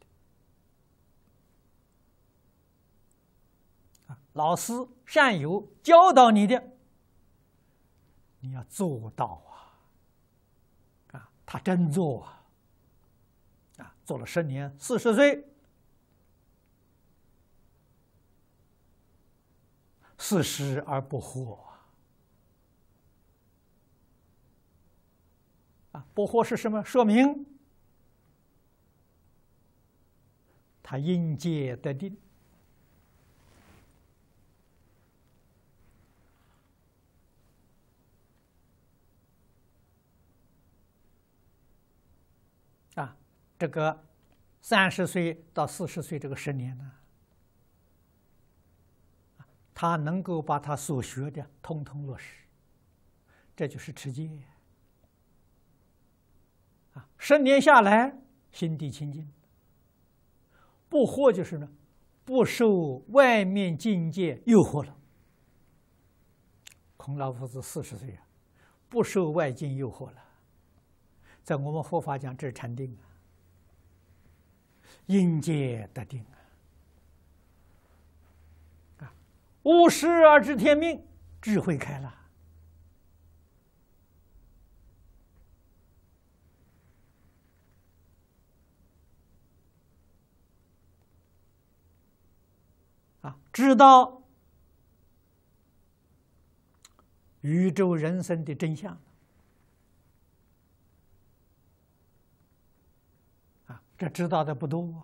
啊，老师善友教导你的，你要做到啊，啊，他真做啊，啊，做了十年，四十岁，四十而不惑啊，啊，不惑是什么？说明。他应接得定啊，这个三十岁到四十岁这个十年呢，他能够把他所学的通通落实，这就是持戒啊。十年下来，心地清净。不惑就是呢，不受外面境界诱惑了。孔老夫子四十岁啊，不受外境诱惑了。在我们佛法讲，这是禅定啊，因界得定啊。啊，悟事而知天命，智慧开了。知道宇宙人生的真相啊，这知道的不多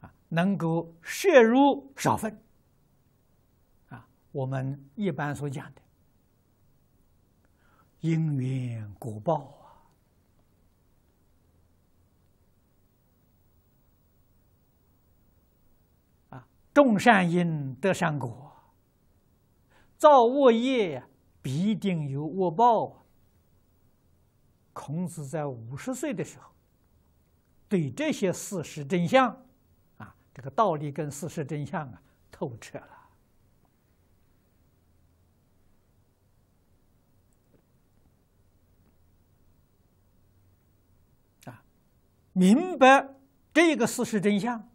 啊，能够摄入少分啊，我们一般所讲的因缘果报啊。种善因得善果，造恶业必定有恶报。孔子在五十岁的时候，对这些事实真相，啊，这个道理跟事实真相啊，透彻了。啊，明白这个事实真相。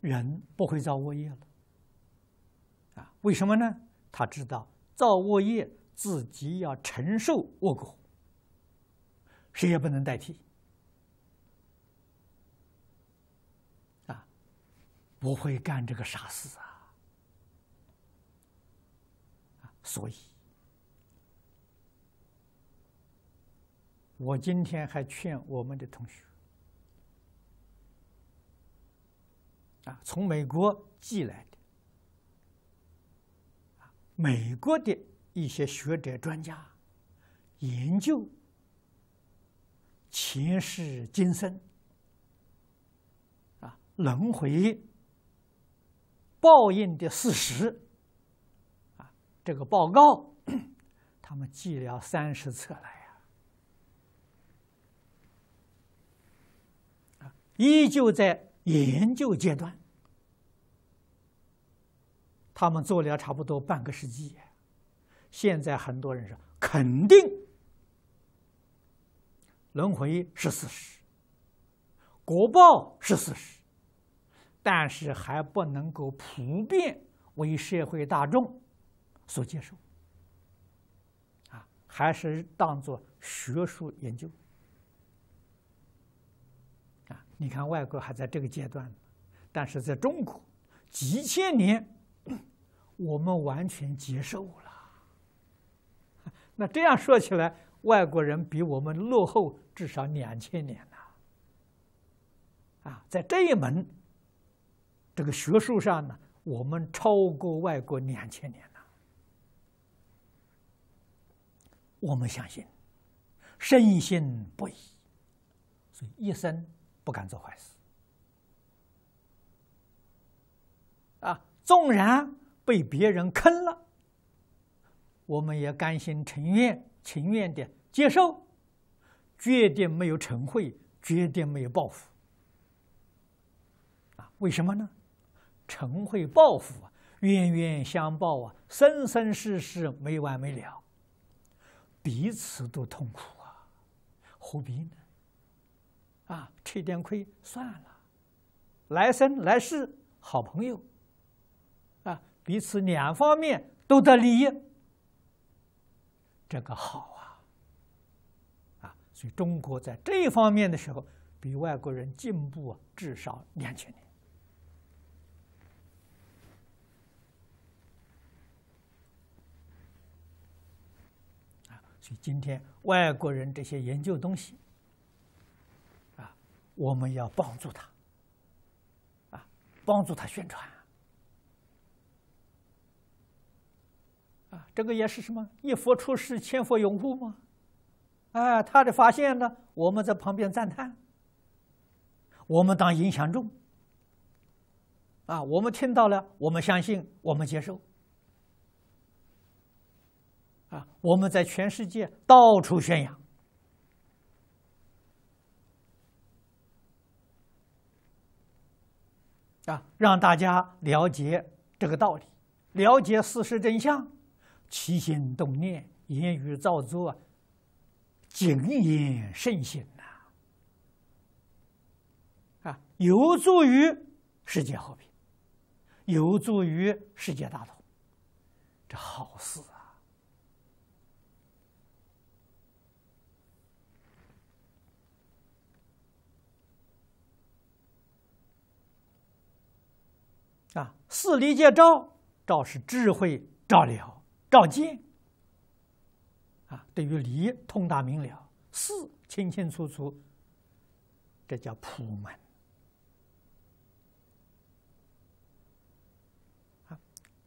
人不会造恶业了，啊？为什么呢？他知道造恶业自己要承受恶果，谁也不能代替，啊，不会干这个傻事啊！所以，我今天还劝我们的同学。啊，从美国寄来的，啊，美国的一些学者专家研究前世今生，啊，轮回、报应的事实，啊，这个报告，他们寄了三十册来呀，啊，依旧在。研究阶段，他们做了差不多半个世纪。现在很多人说，肯定轮回是事实，国报是事实，但是还不能够普遍为社会大众所接受。啊，还是当做学术研究。你看外国还在这个阶段，但是在中国几千年，我们完全接受了。那这样说起来，外国人比我们落后至少两千年了。啊，在这一门这个学术上呢，我们超过外国两千年了。我们相信，深信不疑，所以一生。不敢做坏事啊！纵然被别人坑了，我们也甘心、情愿、情愿的接受，绝对没有成会，绝对没有报复啊！为什么呢？成会报复啊，冤冤相报啊，生生世世没完没了，彼此都痛苦啊，何必呢？啊，吃一点亏算了，来生来世好朋友。啊，彼此两方面都得利，益，这个好啊。啊，所以中国在这一方面的时候，比外国人进步至少两千年。啊，所以今天外国人这些研究东西。我们要帮助他，啊，帮助他宣传，啊，这个也是什么？一佛出世，千佛拥护吗？哎，他的发现呢，我们在旁边赞叹，我们当影响众，啊，我们听到了，我们相信，我们接受，啊，我们在全世界到处宣扬。啊，让大家了解这个道理，了解事实真相，齐心动念，言语造作，谨言慎行呐，啊，有助于世界和平，有助于世界大同，这好事。四离见照，照是智慧，照了照见啊。对于理通达明了，四清清楚楚，这叫普门。啊，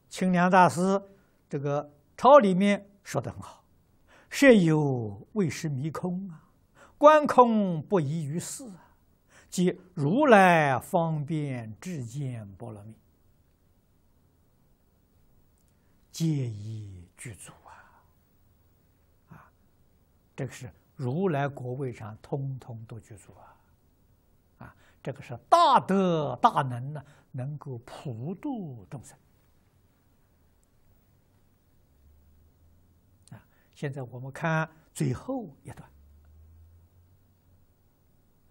清凉大师这个朝里面说的很好，设有未识迷空啊，观空不疑于四啊，即如来方便智见波罗蜜。皆以具足啊，啊，这个是如来国位上，通通都具足啊，啊，这个是大德大能呢，能够普度众生啊。现在我们看最后一段，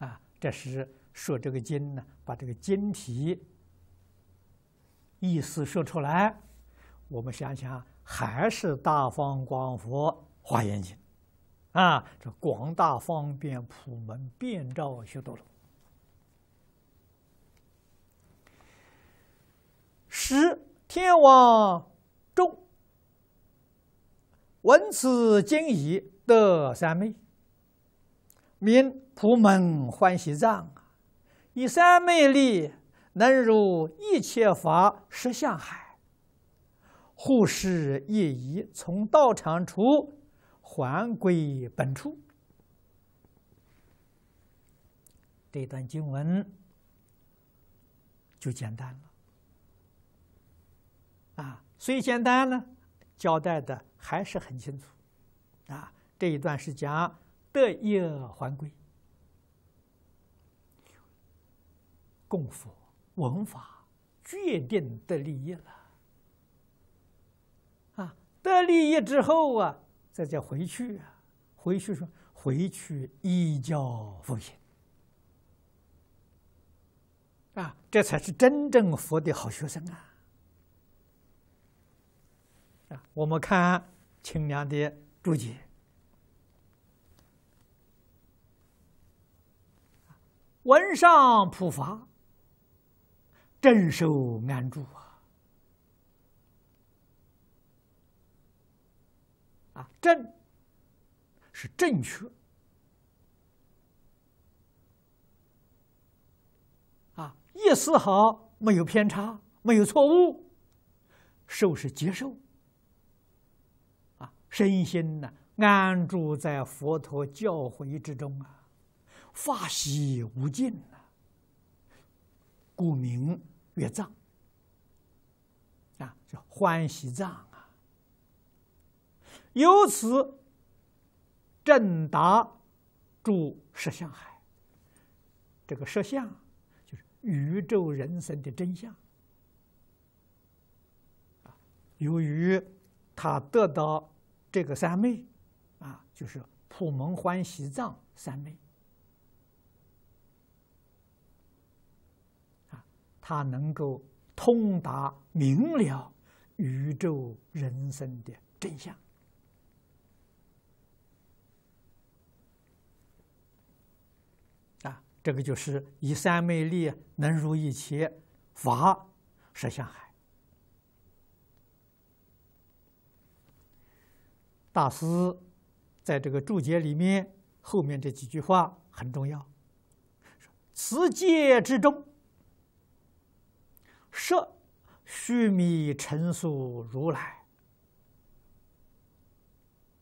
啊，这是说这个经呢，把这个经题意思说出来。我们想想，还是大方光佛华严经啊，这广大方便普门遍照修到了。十天王众闻此经已，得三昧，名普门欢喜藏，以三昧力能入一切法实相海。护士业已从道场出，还归本处。这段经文就简单了，啊，虽简单呢，交代的还是很清楚，啊，这一段是讲得业还归，供佛文法决定得利益了。得利益之后啊，再叫回去，啊，回去说回去依教奉行啊，这才是真正佛的好学生啊！啊，我们看清凉的注解，文上普发，正受安住。正，是正确。啊，一丝毫没有偏差，没有错误。受是接受。啊，身心呢安住在佛陀教诲之中啊，法喜无尽呐，故名乐藏。啊，叫欢喜藏。由此正达住实相海，这个实相就是宇宙人生的真相。由于他得到这个三昧，啊，就是普门欢喜藏三昧，啊，他能够通达明了宇宙人生的真相。这个就是以三昧力能如一切法摄相海大师在这个注解里面后面这几句话很重要。此界之中设须弥尘述如来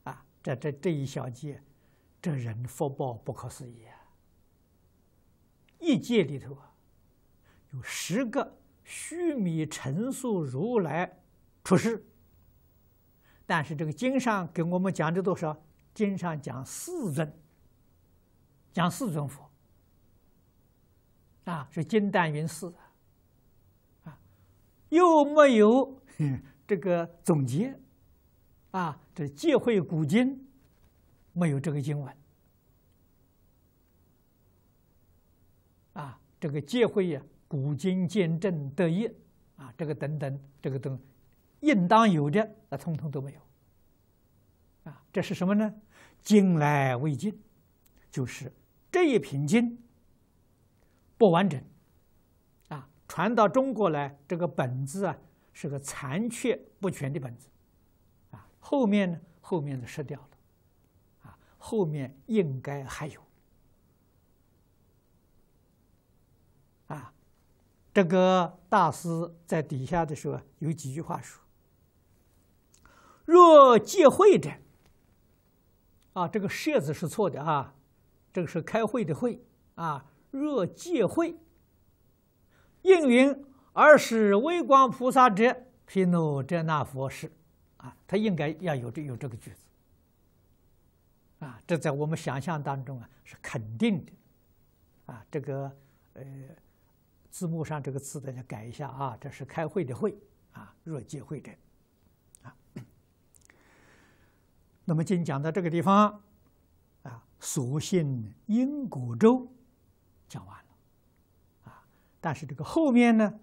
啊，这这这一小节，这人福报不可思议。一界里头啊，有十个须弥乘塑如来出世，但是这个经上给我们讲的多少？经上讲四尊，讲四尊佛，啊，是金丹云寺啊，又没有这个总结，啊，这借会古今没有这个经文。这个戒会呀，古今见证得业，啊，这个等等，这个都应当有的，那通通都没有，啊，这是什么呢？尽来未尽，就是这一品经不完整，啊，传到中国来，这个本子啊是个残缺不全的本子，啊，后面呢，后面的失掉了，啊，后面应该还有。这个大师在底下的时候有几句话说：“若借会者，啊，这个设字是错的啊，这个是开会的会啊。若借会，应云而使微光菩萨者，毗卢遮那佛是啊。他应该要有这有这个句子啊。这在我们想象当中啊是肯定的啊。这个呃。”字幕上这个词大家改一下啊，这是开会的会啊，若借会者啊。那么今讲到这个地方啊，所幸因果周讲完了啊，但是这个后面呢，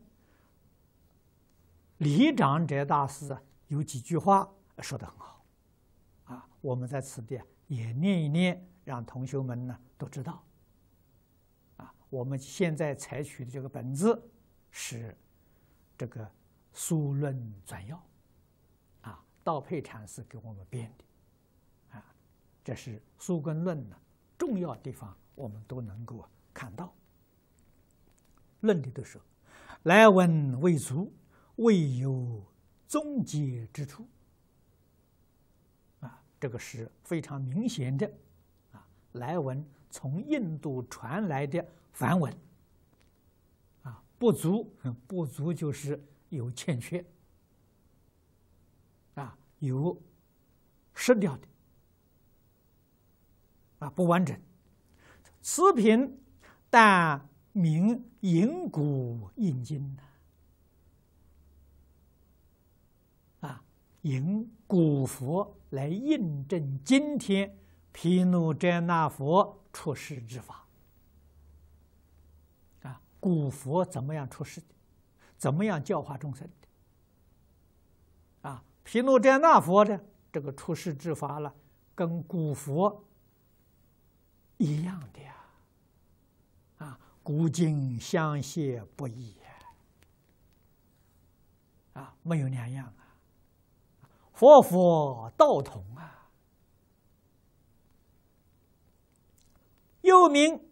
李长哲大师有几句话说的很好啊，我们在此地也念一念，让同学们呢都知道。我们现在采取的这个本子是这个《苏论纂要》啊，道配禅师给我们编的啊。这是《苏跟论》呢重要地方，我们都能够看到。论的都说，来文未足，未有终结之处啊。这个是非常明显的啊。来文从印度传来的。梵文啊，不足不足就是有欠缺啊，有失掉的啊，不完整。此品但明银古印今啊，引古佛来印证今天毗卢遮那佛出世之法。古佛怎么样出世的？怎么样教化众生的？啊，毗卢遮那佛的这个出世之法了，跟古佛一样的呀。啊，古今相谢不异。啊，没有两样啊，佛佛道同啊。又名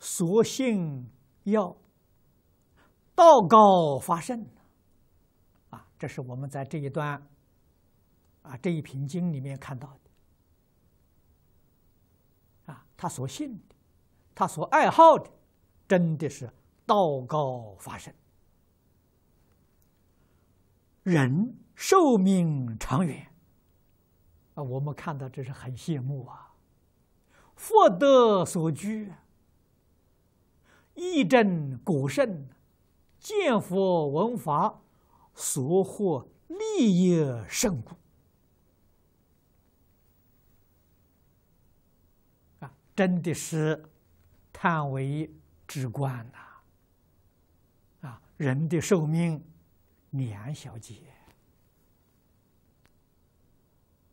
索性。要道高发盛啊，这是我们在这一段啊这一品经里面看到的啊，他所信的，他所爱好的，真的是道高发盛，人寿命长远啊，我们看到这是很羡慕啊，福德所居。意正果圣，见佛闻法，所获利益甚古啊！真的是叹为直观呐！啊，人的寿命两小节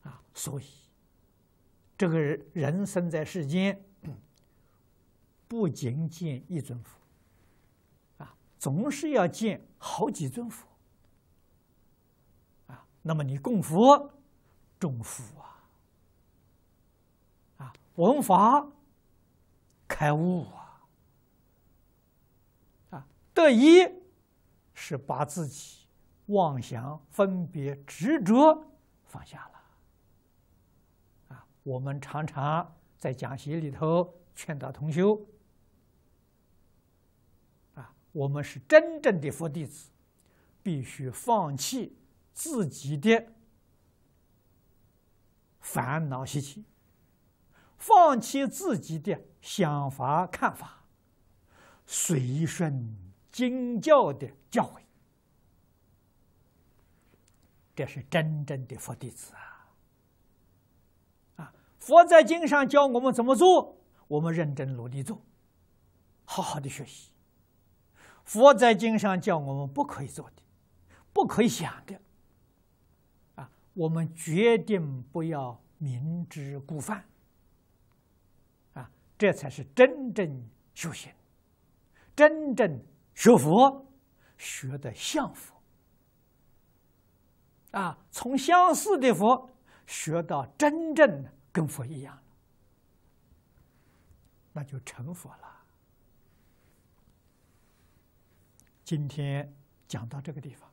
啊，所以这个人生在世间。不仅仅一尊佛，啊，总是要建好几尊佛，啊，那么你供佛、重福啊，啊，闻法、开悟啊，啊，得一是把自己妄想、分别、执着放下了，啊，我们常常在讲席里头劝导同修。我们是真正的佛弟子，必须放弃自己的烦恼习气，放弃自己的想法看法，随顺经教的教诲。这是真正的佛弟子啊！啊，佛在经上教我们怎么做，我们认真努力做，好好的学习。佛在经上叫我们不可以做的，不可以想的，啊，我们决定不要明知故犯，啊，这才是真正修行，真正学佛，学的相佛，啊，从相似的佛学到真正跟佛一样那就成佛了。今天讲到这个地方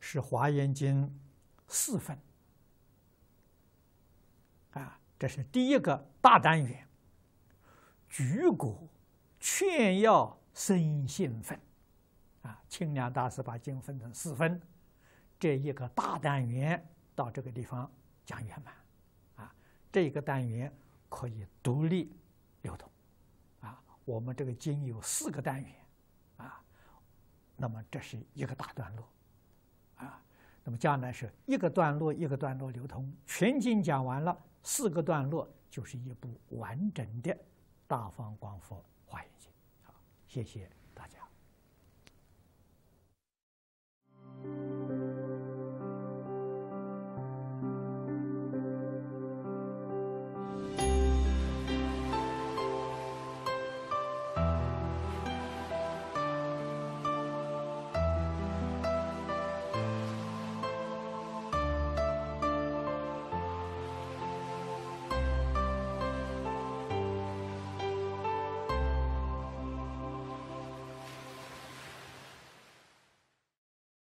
是《华严经》四分啊，这是第一个大单元，举国劝要生信分啊。清凉大师把经分成四分，这一个大单元到这个地方讲圆满啊，这一个单元可以独立。我们这个经有四个单元，啊，那么这是一个大段落，啊，那么将来是一个段落一个段落流通，全经讲完了，四个段落就是一部完整的《大方广佛华严经》。好，谢谢。